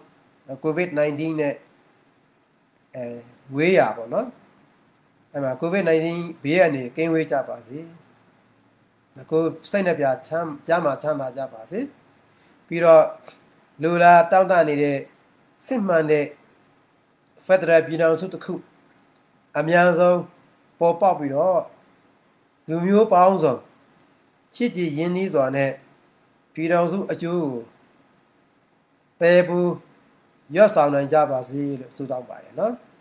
COVID-19 နဲ့အဲဝေးရပေါ့နော်အဲ့မှာ COVID-19 ဘေးကနေကင်းဝေးကြပါစေကိုစိတ်နှပြချမ်းကြမှာချမ်းသာကြပါစေပြီးတော့လူလာတောင့်တနေတဲ့စစ်မှန်တဲ့ Federal ပြည်ထောင်စုတစ်ခု အများဆုံးပေါ်ပေါက်ပြီးတော့လူမျိုးပေါင်းစုံချစ်ကြည်ရင်းနှီးစွာနဲ့ပြည်ထောင်စုအကျိုးကိုတည်ဘူးရော့ဆောင်နိုင်ကြပါစေလို့ဆုတောင်းပါတယ်နော်။